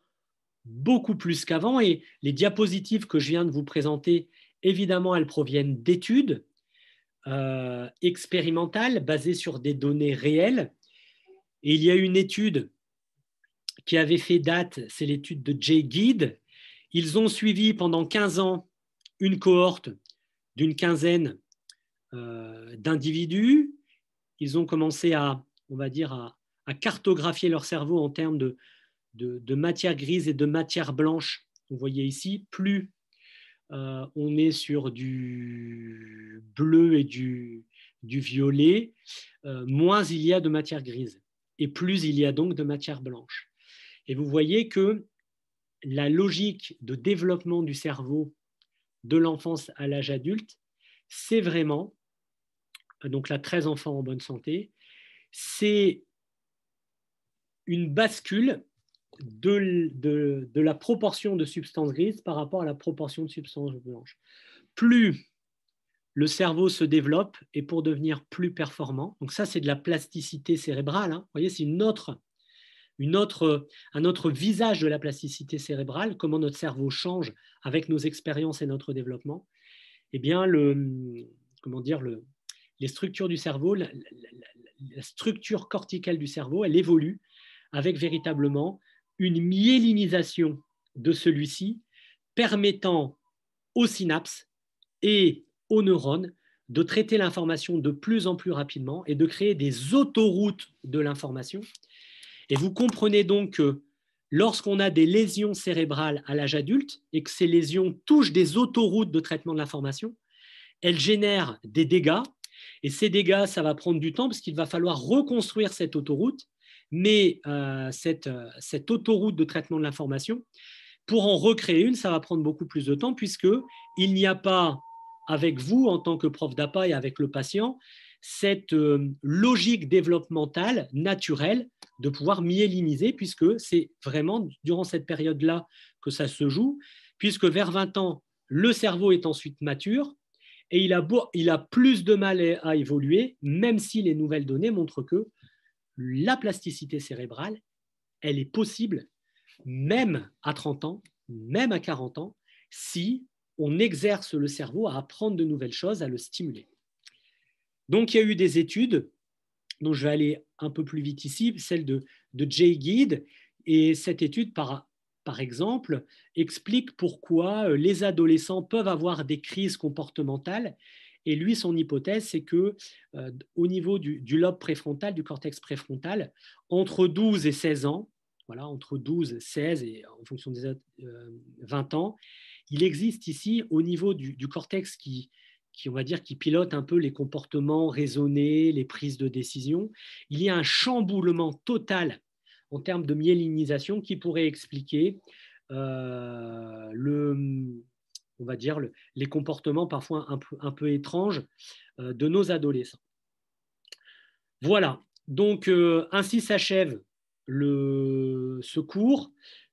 beaucoup plus qu'avant, et les diapositives que je viens de vous présenter, évidemment, elles proviennent d'études euh, expérimentale basée sur des données réelles. Et il y a une étude qui avait fait date, c'est l'étude de Jay Guide. Ils ont suivi pendant 15 ans une cohorte d'une quinzaine euh, d'individus. Ils ont commencé à, on va dire, à, cartographier leur cerveau en termes de, de, matière grise et de matière blanche. Vous voyez ici, plus euh, on est sur du bleu et du, violet, euh, moins il y a de matière grise et plus il y a donc de matière blanche. Et vous voyez que la logique de développement du cerveau de l'enfance à l'âge adulte, c'est vraiment, donc la 13 enfants en bonne santé, c'est une bascule de, la proportion de substances grises par rapport à la proportion de substances blanches. Plus le cerveau se développe et pour devenir plus performant, donc ça c'est de la plasticité cérébrale, hein. voyez c'est une autre, un autre visage de la plasticité cérébrale, comment notre cerveau change avec nos expériences et notre développement, et eh bien le, comment dire, les structures du cerveau, la structure corticale du cerveau, elle évolue avec véritablement une myélinisation de celui-ci, permettant aux synapses et aux neurones de traiter l'information de plus en plus rapidement et de créer des autoroutes de l'information. Et vous comprenez donc que lorsqu'on a des lésions cérébrales à l'âge adulte et que ces lésions touchent des autoroutes de traitement de l'information, elles génèrent des dégâts. Et ces dégâts, ça va prendre du temps parce qu'il va falloir reconstruire cette autoroute mais euh, euh, cette, autoroute de traitement de l'information, pour en recréer une, ça va prendre beaucoup plus de temps puisque il n'y a pas avec vous en tant que prof d'APA et avec le patient cette euh, logique développementale naturelle de pouvoir myéliniser puisque c'est vraiment durant cette période-là que ça se joue, puisque vers 20 ans, le cerveau est ensuite mature et il a plus de mal à évoluer, même si les nouvelles données montrent que la plasticité cérébrale, elle est possible même à 30 ans, même à 40 ans, si on exerce le cerveau à apprendre de nouvelles choses, à le stimuler. Donc il y a eu des études, dont je vais aller un peu plus vite ici, celle de, Jay Guide, et cette étude par, par exemple explique pourquoi euh, les adolescents peuvent avoir des crises comportementales et lui, son hypothèse, c'est que euh, au niveau du, lobe préfrontal, du cortex préfrontal, entre 12 et 16 ans, voilà, entre 12, et 16 et en fonction des 20 euh, ans, il existe ici au niveau du, cortex qui, on va dire, qui pilote un peu les comportements raisonnés, les prises de décision, il y a un chamboulement total en termes de myélinisation qui pourrait expliquer euh, le, on va dire, les comportements parfois un, peu étranges euh, de nos adolescents. Voilà, donc euh, ainsi s'achève le, ce cours.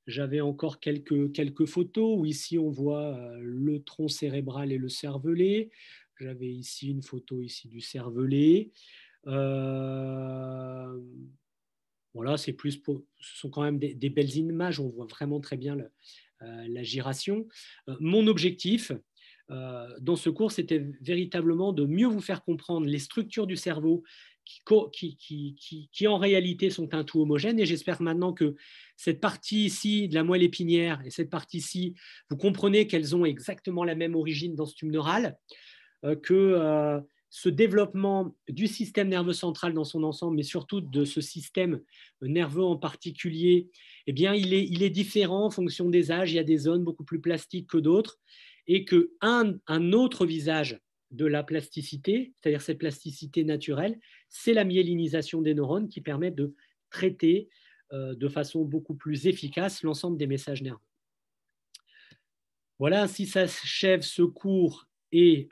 J'avais encore quelques, photos où ici on voit euh, le tronc cérébral et le cervelet. J'avais ici une photo ici du cervelet. voilà, c'est plus ce sont quand même des, belles images. On voit vraiment très bien le, euh, la giration. Euh, mon objectif euh, dans ce cours, c'était véritablement de mieux vous faire comprendre les structures du cerveau qui, en réalité sont un tout homogène. Et j'espère maintenant que cette partie ici de la moelle épinière et cette partie ici, vous comprenez qu'elles ont exactement la même origine dans ce tube neural, que ce développement du système nerveux central dans son ensemble, mais surtout de ce système nerveux en particulier, eh bien, il est, différent en fonction des âges. Il y a des zones beaucoup plus plastiques que d'autres, et que un, autre visage de la plasticité, c'est-à-dire cette plasticité naturelle, c'est la myélinisation des neurones qui permet de traiter euh, de façon beaucoup plus efficace l'ensemble des messages nerveux. Voilà, ainsi s'achève ce cours et